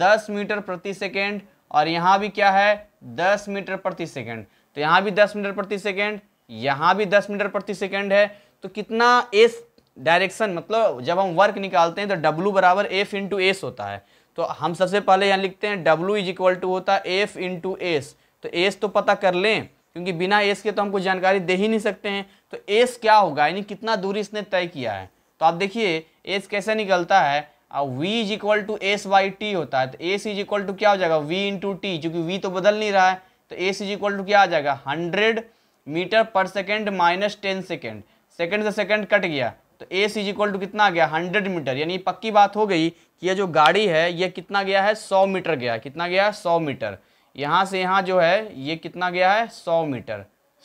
दस मीटर प्रति सेकेंड और यहाँ भी क्या है दस मीटर प्रति सेकेंड तो यहाँ भी दस मीटर प्रति सेकेंड यहाँ भी दस मीटर प्रति सेकेंड है तो कितना एस डायरेक्शन मतलब जब हम वर्क निकालते हैं तो डब्लू बराबर एफ इंटू एस होता है तो हम सबसे पहले यहाँ लिखते हैं डब्लू इज इक्वल टू होता है एफ इंटू एस तो एस तो पता कर लें क्योंकि बिना एस के तो हमको जानकारी दे ही नहीं सकते हैं तो एस क्या होगा यानी कितना दूरी इसने तय किया है तो आप देखिए एस कैसे निकलता है और V is equal to S by T होता है तो एस इज इक्वल टू क्या हो जाएगा इन इंटू टी चूँकि वी तो बदल नहीं रहा है तो एस इज इक्वल टू क्या आ जाएगा हंड्रेड मीटर पर second minus ten second second से सेकेंड कट गया तो एस इज इक्वल टू कितना आ गया हंड्रेड मीटर यानी पक्की बात हो गई कि यह जो गाड़ी है यह कितना गया है सौ मीटर गया कितना गया है सौ मीटर यहाँ से यहाँ जो है ये कितना गया है सौ मीटर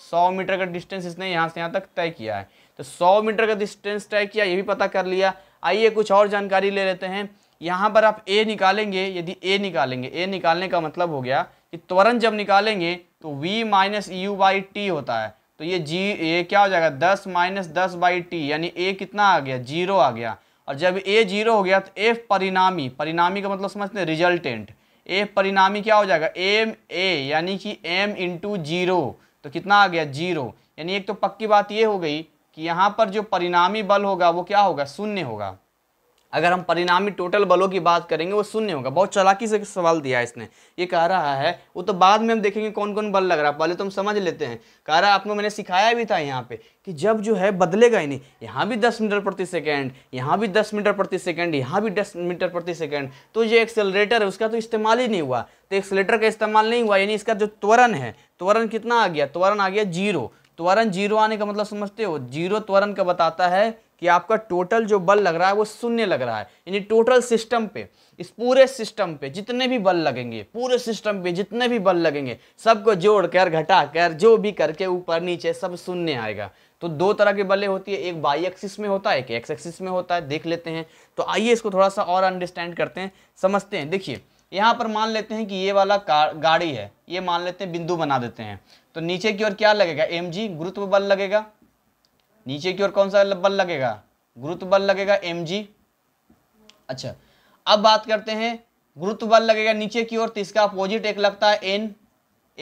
सौ मीटर का डिस्टेंस इसने यहाँ से यहाँ तक तय किया है तो सौ मीटर का डिस्टेंस तय किया ये भी पता कर लिया आइए कुछ और जानकारी ले लेते हैं यहाँ पर आप ए निकालेंगे यदि ए निकालेंगे ए निकालने का मतलब हो गया कि त्वरण जब निकालेंगे तो V minus U by T होता है तो ये जी ये क्या हो जाएगा दस माइनस दस बाई टी यानी ए कितना आ गया जीरो आ गया और जब ए जीरो हो गया तो ए परिणामी परिणामी का मतलब समझते हैं रिजल्टेंट ए परिणामी क्या हो जाएगा एम ए यानी कि एम इंटू जीरो तो कितना आ गया जीरो यानी एक तो पक्की बात ये हो गई कि यहाँ पर जो परिणामी बल होगा वो क्या होगा शून्य होगा अगर हम परिणामी टोटल बलों की बात करेंगे वो शून्य होगा बहुत चलाकी से सवाल दिया है इसने ये कह रहा है वो तो बाद में हम देखेंगे कौन कौन बल लग रहा है पहले तो हम समझ लेते हैं कह रहा है आपको मैंने सिखाया भी था यहाँ पे कि जब जो है बदलेगा ही नहीं यहाँ भी दस मीटर प्रति सेकेंड यहाँ भी दस मीटर प्रति सेकेंड यहाँ भी दस मीटर प्रति सेकेंड तो ये एक्सेलरेटर है उसका तो इस्तेमाल ही नहीं हुआ तो एक्सेलेटर का इस्तेमाल नहीं हुआ यानी इसका जो त्वरण है त्वरण कितना आ गया त्वरण आ गया जीरो त्वरण जीरो आने का मतलब समझते हो जीरो त्वरण का बताता है कि आपका टोटल जो बल लग रहा है वो शून्य लग रहा है यानी टोटल सिस्टम पे इस पूरे सिस्टम पे जितने भी बल लगेंगे पूरे सिस्टम पे जितने भी बल लगेंगे सबको जोड़ कर घटा कर जो भी करके ऊपर नीचे सब शून्य आएगा तो दो तरह के बलें होती है एक बाई एक्सिस में होता है एक एक्स एक्सिस में होता है देख लेते हैं तो आइए इसको थोड़ा सा और अंडरस्टैंड करते हैं समझते हैं देखिए यहाँ पर मान लेते हैं कि ये वाला गाड़ी है ये मान लेते हैं बिंदु बना देते हैं तो नीचे की ओर क्या लगेगा एम गुरुत्व बल लगेगा नीचे की ओर कौन सा बल लगेगा गुरुत्व बल लगेगा एम अच्छा अब बात करते हैं गुरुत्व बल लगेगा नीचे की ओर तो इसका अपोजिट एक लगता है एन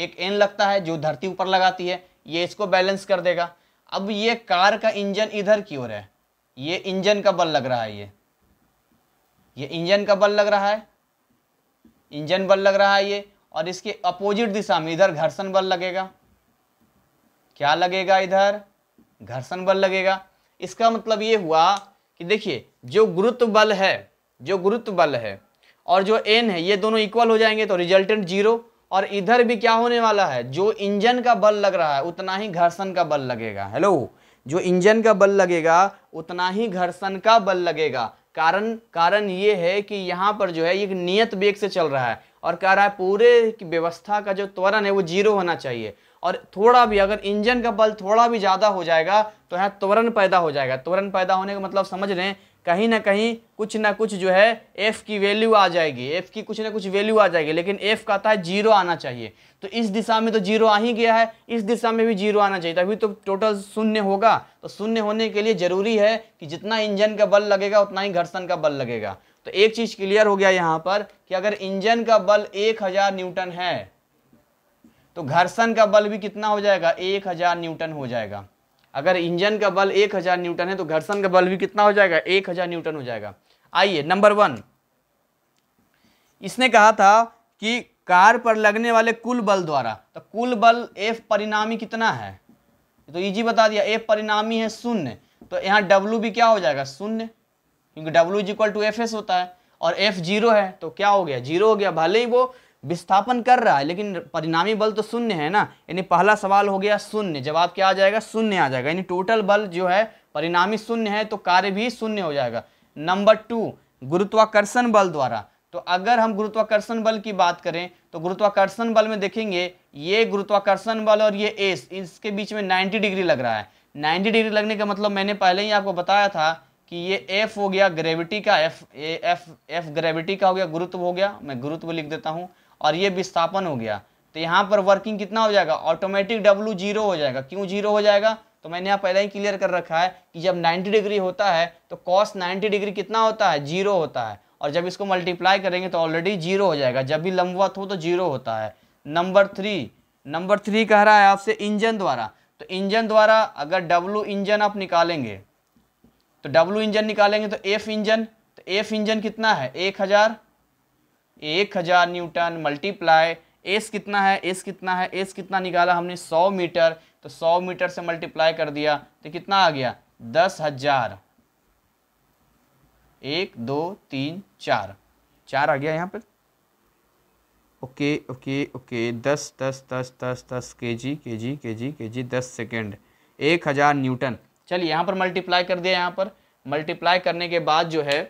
एक एन लगता है जो धरती ऊपर लगाती है ये इसको बैलेंस कर देगा अब ये कार का इंजन इधर की ओर है ये इंजन का बल लग रहा है ये ये इंजन का बल लग रहा है इंजन बल लग रहा है ये और इसके अपोजिट दिशा में इधर घर्षण बल लगेगा क्या लगेगा इधर घर्षण बल लगेगा इसका मतलब ये हुआ कि देखिए जो गुरुत्व बल है जो गुरुत्व बल है और जो एन है ये दोनों इक्वल हो जाएंगे तो रिजल्टेंट जीरो और इधर भी क्या होने वाला है जो इंजन का बल लग रहा है उतना ही घर्षण का बल लगेगा हेलो जो इंजन का बल लगेगा उतना ही घर्षण का बल लगेगा कारण कारण ये है कि यहाँ पर जो है एक नियत वेग से चल रहा है और कह रहा है पूरे व्यवस्था का जो त्वरण है वो जीरो होना चाहिए और थोड़ा भी अगर इंजन का बल थोड़ा भी ज़्यादा हो जाएगा तो यहाँ त्वरण पैदा हो जाएगा त्वरण पैदा होने का मतलब समझ रहे हैं कहीं ना कहीं कुछ ना कुछ जो है एफ़ की वैल्यू आ जाएगी एफ़ की कुछ ना कुछ वैल्यू आ जाएगी लेकिन एफ़ कहता है जीरो आना चाहिए तो इस दिशा में तो जीरो आ ही गया है इस दिशा में भी जीरो आना चाहिए तभी तो टोटल शून्य होगा तो शून्य होने के लिए ज़रूरी है कि जितना इंजन का बल लगेगा उतना ही घर्षण का बल लगेगा तो एक चीज़ क्लियर हो गया यहाँ पर कि अगर इंजन का बल एक हज़ार न्यूटन है तो घर्षण का बल भी कितना हो जाएगा एक हजार न्यूटन हो जाएगा अगर इंजन का बल एक हजार न्यूटन है तो घर्षण का बल भी कितना हो जाएगा एक हजार न्यूटन हो जाएगा आइए नंबर वन इसने कहा था कि कार पर लगने वाले कुल बल द्वारा तो कुल बल एफ परिणामी कितना है तो इजी बता दिया एफ परिणामी है शून्य तो यहाँ डब्ल्यू भी क्या हो जाएगा शून्य क्योंकि W is equal to F S होता है और एफ जीरो है तो क्या हो गया जीरो हो गया भले ही वो विस्थापन कर रहा है लेकिन परिणामी बल तो शून्य है ना यानी पहला सवाल हो गया शून्य जवाब क्या आ जाएगा शून्य आ जाएगा यानी टोटल बल जो है परिणामी शून्य है तो कार्य भी शून्य हो जाएगा नंबर टू गुरुत्वाकर्षण बल द्वारा तो अगर हम गुरुत्वाकर्षण बल की बात करें तो गुरुत्वाकर्षण बल में देखेंगे ये गुरुत्वाकर्षण बल और ये एस इसके बीच में नाइन्टी डिग्री लग रहा है नाइन्टी डिग्री लगने का मतलब मैंने पहले ही आपको बताया था कि ये एफ हो गया ग्रेविटी का एफ एफ एफ ग्रेविटी का हो गया गुरुत्व हो गया मैं गुरुत्व लिख देता हूँ और ये विस्थापन हो गया तो यहाँ पर वर्किंग कितना हो जाएगा ऑटोमेटिक डब्लू जीरो हो जाएगा क्यों जीरो हो जाएगा तो मैंने यहाँ पहले ही क्लियर कर रखा है कि जब 90 डिग्री होता है तो कॉस 90 डिग्री कितना होता है जीरो होता है और जब इसको मल्टीप्लाई करेंगे तो ऑलरेडी जीरो हो जाएगा जब भी लंबवत हो तो जीरो होता है नंबर थ्री नंबर थ्री कह रहा है आपसे इंजन द्वारा तो इंजन द्वारा अगर डब्लू इंजन आप निकालेंगे तो डब्लू इंजन निकालेंगे तो एफ इंजन तो एफ इंजन कितना है एक हज़ार एक हज़ार न्यूटन मल्टीप्लाई एस कितना है एस कितना है एस कितना निकाला हमने सौ मीटर तो सौ मीटर से मल्टीप्लाई कर दिया तो कितना आ गया दस हजार एक दो तीन चार चार आ गया यहाँ पर ओके ओके ओके दस दस दस दस दस के जी के जी के जी के जी दस सेकेंड एक हज़ार न्यूटन चलिए यहाँ पर मल्टीप्लाई कर दिया यहाँ पर मल्टीप्लाई करने के बाद जो है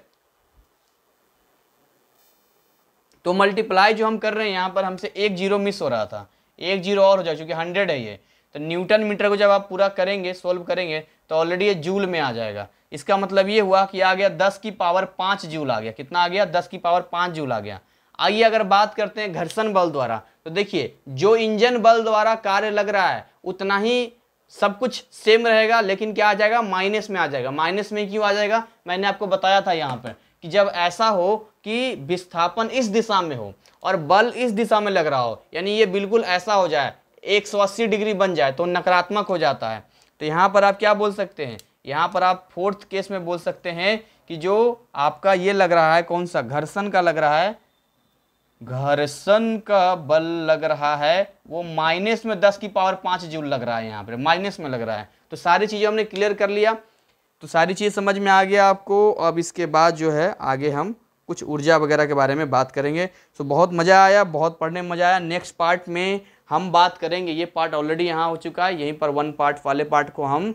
तो मल्टीप्लाई जो हम कर रहे हैं यहाँ पर हमसे एक जीरो मिस हो रहा था एक जीरो और हो जाए चूँकि हंड्रेड है ये तो न्यूटन मीटर को जब आप पूरा करेंगे सोल्व करेंगे तो ऑलरेडी ये जूल में आ जाएगा इसका मतलब ये हुआ कि आ गया दस की पावर पाँच जूल आ गया कितना आ गया दस की पावर पाँच जूल आ गया आइए अगर बात करते हैं घर्षण बल द्वारा तो देखिए जो इंजन बल द्वारा कार्य लग रहा है उतना ही सब कुछ सेम रहेगा लेकिन क्या आ जाएगा माइनस में आ जाएगा माइनस में क्यों आ जाएगा मैंने आपको बताया था यहाँ पर कि जब ऐसा हो कि विस्थापन इस दिशा में हो और बल इस दिशा में लग रहा हो यानी ये बिल्कुल ऐसा हो जाए 180 डिग्री बन जाए तो नकारात्मक हो जाता है तो यहाँ पर आप क्या बोल सकते हैं यहाँ पर आप फोर्थ केस में बोल सकते हैं कि जो आपका ये लग रहा है कौन सा घर्षण का लग रहा है घर्षण का बल लग रहा है वो माइनस में दस की पावर पांच जूल लग रहा है यहाँ पर माइनस में लग रहा है तो सारी चीज़ें हमने क्लियर कर लिया तो सारी चीज़ समझ में आ गया आपको अब इसके बाद जो है आगे हम कुछ ऊर्जा वगैरह के बारे में बात करेंगे सो बहुत मज़ा आया बहुत पढ़ने में मज़ा आया नेक्स्ट पार्ट में हम बात करेंगे ये पार्ट ऑलरेडी यहाँ हो चुका है यहीं पर वन पार्ट वाले पार्ट को हम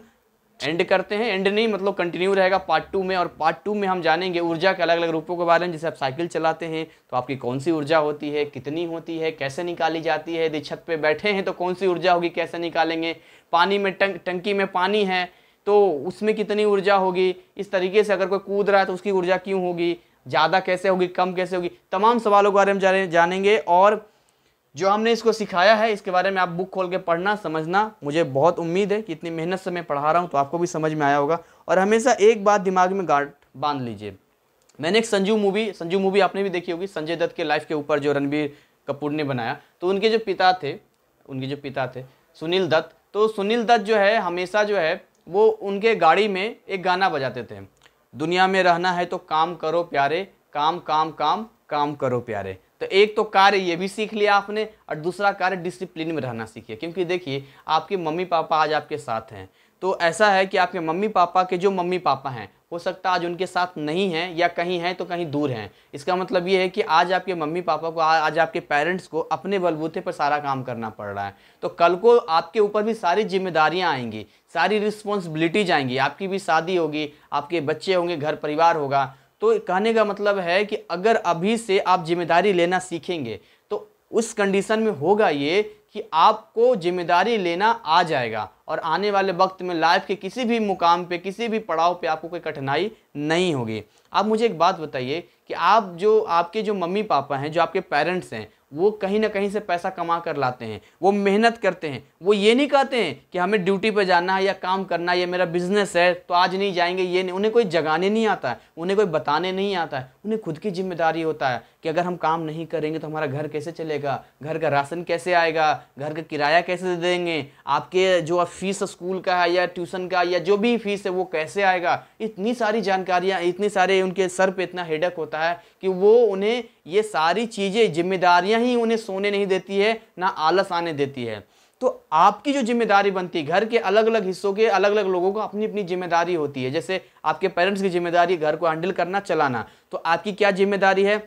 एंड करते हैं एंड नहीं मतलब कंटिन्यू रहेगा पार्ट टू में और पार्ट टू में हम जानेंगे ऊर्जा के अलग अलग रूपों के बारे में जैसे आप साइकिल चलाते हैं तो आपकी कौन सी ऊर्जा होती है कितनी होती है कैसे निकाली जाती है यदि छत पे बैठे हैं तो कौन सी ऊर्जा होगी कैसे निकालेंगे पानी में टंक टंकी में पानी है तो उसमें कितनी ऊर्जा होगी इस तरीके से अगर कोई कूद रहा है तो उसकी ऊर्जा क्यों होगी ज़्यादा कैसे होगी कम कैसे होगी तमाम सवालों के बारे में जानेंगे और जो हमने इसको सिखाया है इसके बारे में आप बुक खोल के पढ़ना समझना मुझे बहुत उम्मीद है कि इतनी मेहनत से मैं पढ़ा रहा हूँ तो आपको भी समझ में आया होगा और हमेशा एक बात दिमाग में गांठ बांध लीजिए मैंने एक संजू मूवी संजू मूवी आपने भी देखी होगी संजय दत्त के लाइफ के ऊपर जो रणबीर कपूर ने बनाया तो उनके जो पिता थे उनके जो पिता थे सुनील दत्त तो सुनील दत्त जो है हमेशा जो है वो उनके गाड़ी में एक गाना बजाते थे दुनिया में रहना है तो काम करो प्यारे काम काम काम काम करो प्यारे तो एक तो कार्य ये भी सीख लिया आपने और दूसरा कार्य डिसिप्लिन में रहना सीखिए क्योंकि देखिए आपके मम्मी पापा आज आपके साथ हैं तो ऐसा है कि आपके मम्मी पापा के जो मम्मी पापा हैं हो सकता आज उनके साथ नहीं है या कहीं हैं तो कहीं दूर हैं इसका मतलब ये है कि आज आपके मम्मी पापा को आज आपके पेरेंट्स को अपने बलबूते पर सारा काम करना पड़ रहा है तो कल को आपके ऊपर भी सारी जिम्मेदारियाँ आएंगी सारी रिस्पॉन्सिबिलिटीज आएंगी आपकी भी शादी होगी आपके बच्चे होंगे घर परिवार होगा तो कहने का मतलब है कि अगर अभी से आप जिम्मेदारी लेना सीखेंगे तो उस कंडीशन में होगा ये कि आपको जिम्मेदारी लेना आ जाएगा और आने वाले वक्त में लाइफ के किसी भी मुकाम पे किसी भी पड़ाव पे आपको कोई कठिनाई नहीं होगी आप मुझे एक बात बताइए कि आप जो आपके जो मम्मी पापा हैं जो आपके पेरेंट्स हैं वो कहीं ना कहीं से पैसा कमा कर लाते हैं वो मेहनत करते हैं वो ये नहीं कहते हैं कि हमें ड्यूटी पर जाना है या काम करना है या मेरा बिजनेस है तो आज नहीं जाएंगे ये नहीं उन्हें कोई जगाने नहीं आता है उन्हें कोई बताने नहीं आता है उन्हें खुद की जिम्मेदारी होता है कि अगर हम काम नहीं करेंगे तो हमारा घर कैसे चलेगा घर का राशन कैसे आएगा घर का किराया कैसे दे देंगे आपके जो आप फीस स्कूल का है या ट्यूशन का या जो भी फीस है वो कैसे आएगा इतनी सारी जानकारियाँ इतनी सारे उनके सर पर इतना हेडक होता है कि वो उन्हें ये सारी चीज़ें जिम्मेदारियाँ ही उन्हें सोने नहीं देती है ना आलस आने देती है तो आपकी जो जिम्मेदारी बनती है घर के अलग अलग हिस्सों के अलग अलग लोगों को अपनी अपनी जिम्मेदारी होती है जैसे आपके पेरेंट्स की जिम्मेदारी घर को हैंडल करना चलाना तो आपकी क्या जिम्मेदारी है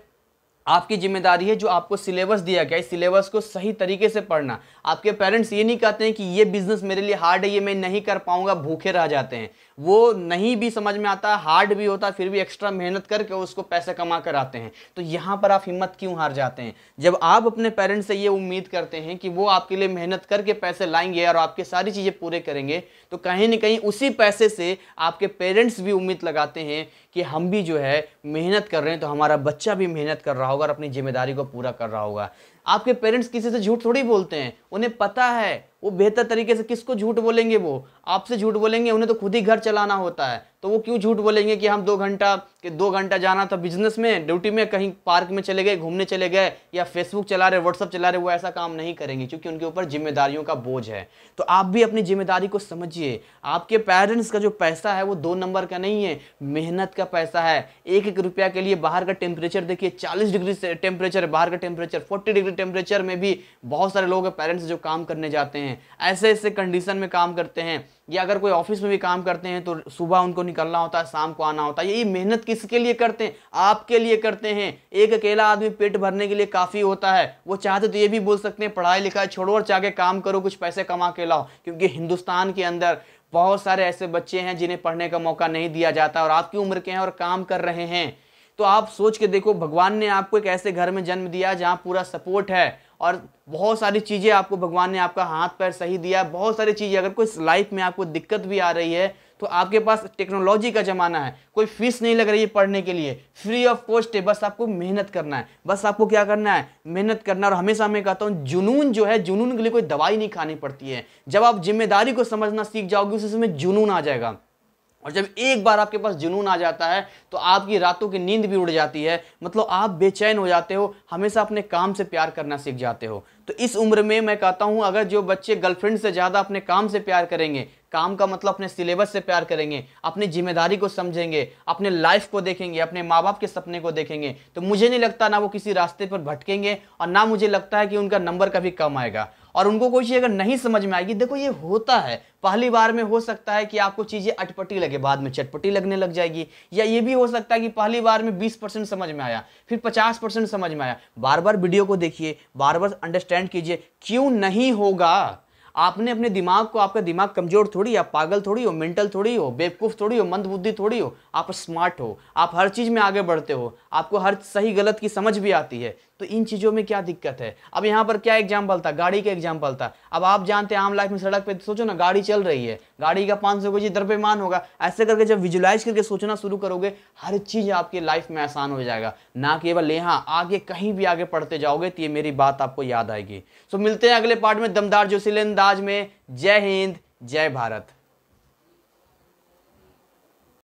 आपकी जिम्मेदारी है जो आपको सिलेबस दिया गया है सिलेबस को सही तरीके से पढ़ना आपके पेरेंट्स ये नहीं कहते हैं कि ये बिजनेस मेरे लिए हार्ड है ये मैं नहीं कर पाऊंगा भूखे रह जाते हैं वो नहीं भी समझ में आता हार्ड भी होता फिर भी एक्स्ट्रा मेहनत करके उसको पैसे कमा कर आते हैं तो यहाँ पर आप हिम्मत क्यों हार जाते हैं जब आप अपने पेरेंट्स से ये उम्मीद करते हैं कि वो आपके लिए मेहनत करके पैसे लाएंगे और आपके सारी चीज़ें पूरे करेंगे तो कहीं ना कहीं उसी पैसे से आपके पेरेंट्स भी उम्मीद लगाते हैं कि हम भी जो है मेहनत कर रहे हैं तो हमारा बच्चा भी मेहनत कर रहा होगा और अपनी जिम्मेदारी को पूरा कर रहा होगा आपके पेरेंट्स किसी से झूठ थोड़ी बोलते हैं उन्हें पता है वो बेहतर तरीके से किसको झूठ बोलेंगे वो आपसे झूठ बोलेंगे उन्हें तो खुद ही घर चलाना होता है तो वो क्यों झूठ बोलेंगे कि हम दो घंटा कि दो घंटा जाना था बिजनेस में ड्यूटी में कहीं पार्क में चले गए घूमने चले गए या फेसबुक चला रहे व्हाट्सअप चला रहे वो ऐसा काम नहीं करेंगे क्योंकि उनके ऊपर जिम्मेदारियों का बोझ है तो आप भी अपनी जिम्मेदारी को समझिए आपके पेरेंट्स का जो पैसा है वो दो नंबर का नहीं है मेहनत का पैसा है एक एक रुपया के लिए बाहर का टेम्परेचर देखिए चालीस डिग्री से टेम्परेचर बाहर का टेम्परेचर फोर्टी डिग्री टेम्परेचर में भी बहुत सारे लोग पेरेंट्स जो काम करने जाते हैं हैं ऐसे ऐसे कंडीशन में काम करते हैं या अगर कोई ऑफिस में भी काम करते हैं तो सुबह उनको निकलना होता है शाम को आना होता है यही मेहनत किसके लिए करते हैं आपके लिए करते हैं एक अकेला आदमी पेट भरने के लिए काफ़ी होता है वो चाहते तो ये भी बोल सकते हैं पढ़ाई लिखाई छोड़ो और जाके काम करो कुछ पैसे कमा के लाओ क्योंकि हिंदुस्तान के अंदर बहुत सारे ऐसे बच्चे हैं जिन्हें पढ़ने का मौका नहीं दिया जाता और आपकी उम्र के हैं और काम कर रहे हैं तो आप सोच के देखो भगवान ने आपको एक ऐसे घर में जन्म दिया जहाँ पूरा सपोर्ट है और बहुत सारी चीज़ें आपको भगवान ने आपका हाथ पैर सही दिया बहुत सारी चीज़ें अगर कोई लाइफ में आपको दिक्कत भी आ रही है तो आपके पास टेक्नोलॉजी का ज़माना है कोई फीस नहीं लग रही है पढ़ने के लिए फ्री ऑफ कॉस्ट है बस आपको मेहनत करना है बस आपको क्या करना है मेहनत करना और हमेशा मैं कहता हूँ जुनून जो है जुनून के लिए कोई दवाई नहीं खानी पड़ती है जब आप जिम्मेदारी को समझना सीख जाओगे उस समय जुनून आ जाएगा और जब एक बार आपके पास जुनून आ जाता है तो आपकी रातों की नींद भी उड़ जाती है मतलब आप बेचैन हो जाते हो हमेशा अपने काम से प्यार करना सीख जाते हो तो इस उम्र में मैं कहता हूँ अगर जो बच्चे गर्लफ्रेंड से ज़्यादा अपने काम से प्यार करेंगे काम का मतलब अपने सिलेबस से प्यार करेंगे अपनी जिम्मेदारी को समझेंगे अपने लाइफ को देखेंगे अपने माँ बाप के सपने को देखेंगे तो मुझे नहीं लगता ना वो किसी रास्ते पर भटकेंगे और ना मुझे लगता है कि उनका नंबर कभी कम आएगा और उनको कोई चीज़ अगर नहीं समझ में आएगी देखो ये होता है पहली बार में हो सकता है कि आपको चीज़ें अटपटी लगे बाद में चटपटी लगने लग जाएगी या ये भी हो सकता है कि पहली बार में 20 परसेंट समझ में आया फिर 50 परसेंट समझ में आया बार बार वीडियो को देखिए बार बार अंडरस्टैंड कीजिए क्यों नहीं होगा आपने अपने दिमाग को आपका दिमाग कमज़ोर थोड़ी आप पागल थोड़ी हो मेंटल थोड़ी हो बेवकूफ़ थोड़ी हो मंदबुद्धि थोड़ी हो आप स्मार्ट हो आप हर चीज़ में आगे बढ़ते हो आपको हर सही गलत की समझ भी आती है तो इन चीज़ों में क्या दिक्कत है अब यहाँ पर क्या एग्जाम्पल था गाड़ी का एग्जाम्पल था अब आप जानते हैं आम लाइफ में सड़क पे सोचो ना गाड़ी चल रही है गाड़ी का पाँच सौ बजे द्रव्यमान होगा ऐसे करके जब विजुलाइज करके सोचना शुरू करोगे हर चीज़ आपकी लाइफ में आसान हो जाएगा ना केवल यहाँ आगे कहीं भी आगे पढ़ते जाओगे तो ये मेरी बात आपको याद आएगी सो मिलते हैं अगले पार्ट में दमदार जोशीलेंदाज अंदाज में जय हिंद जय भारत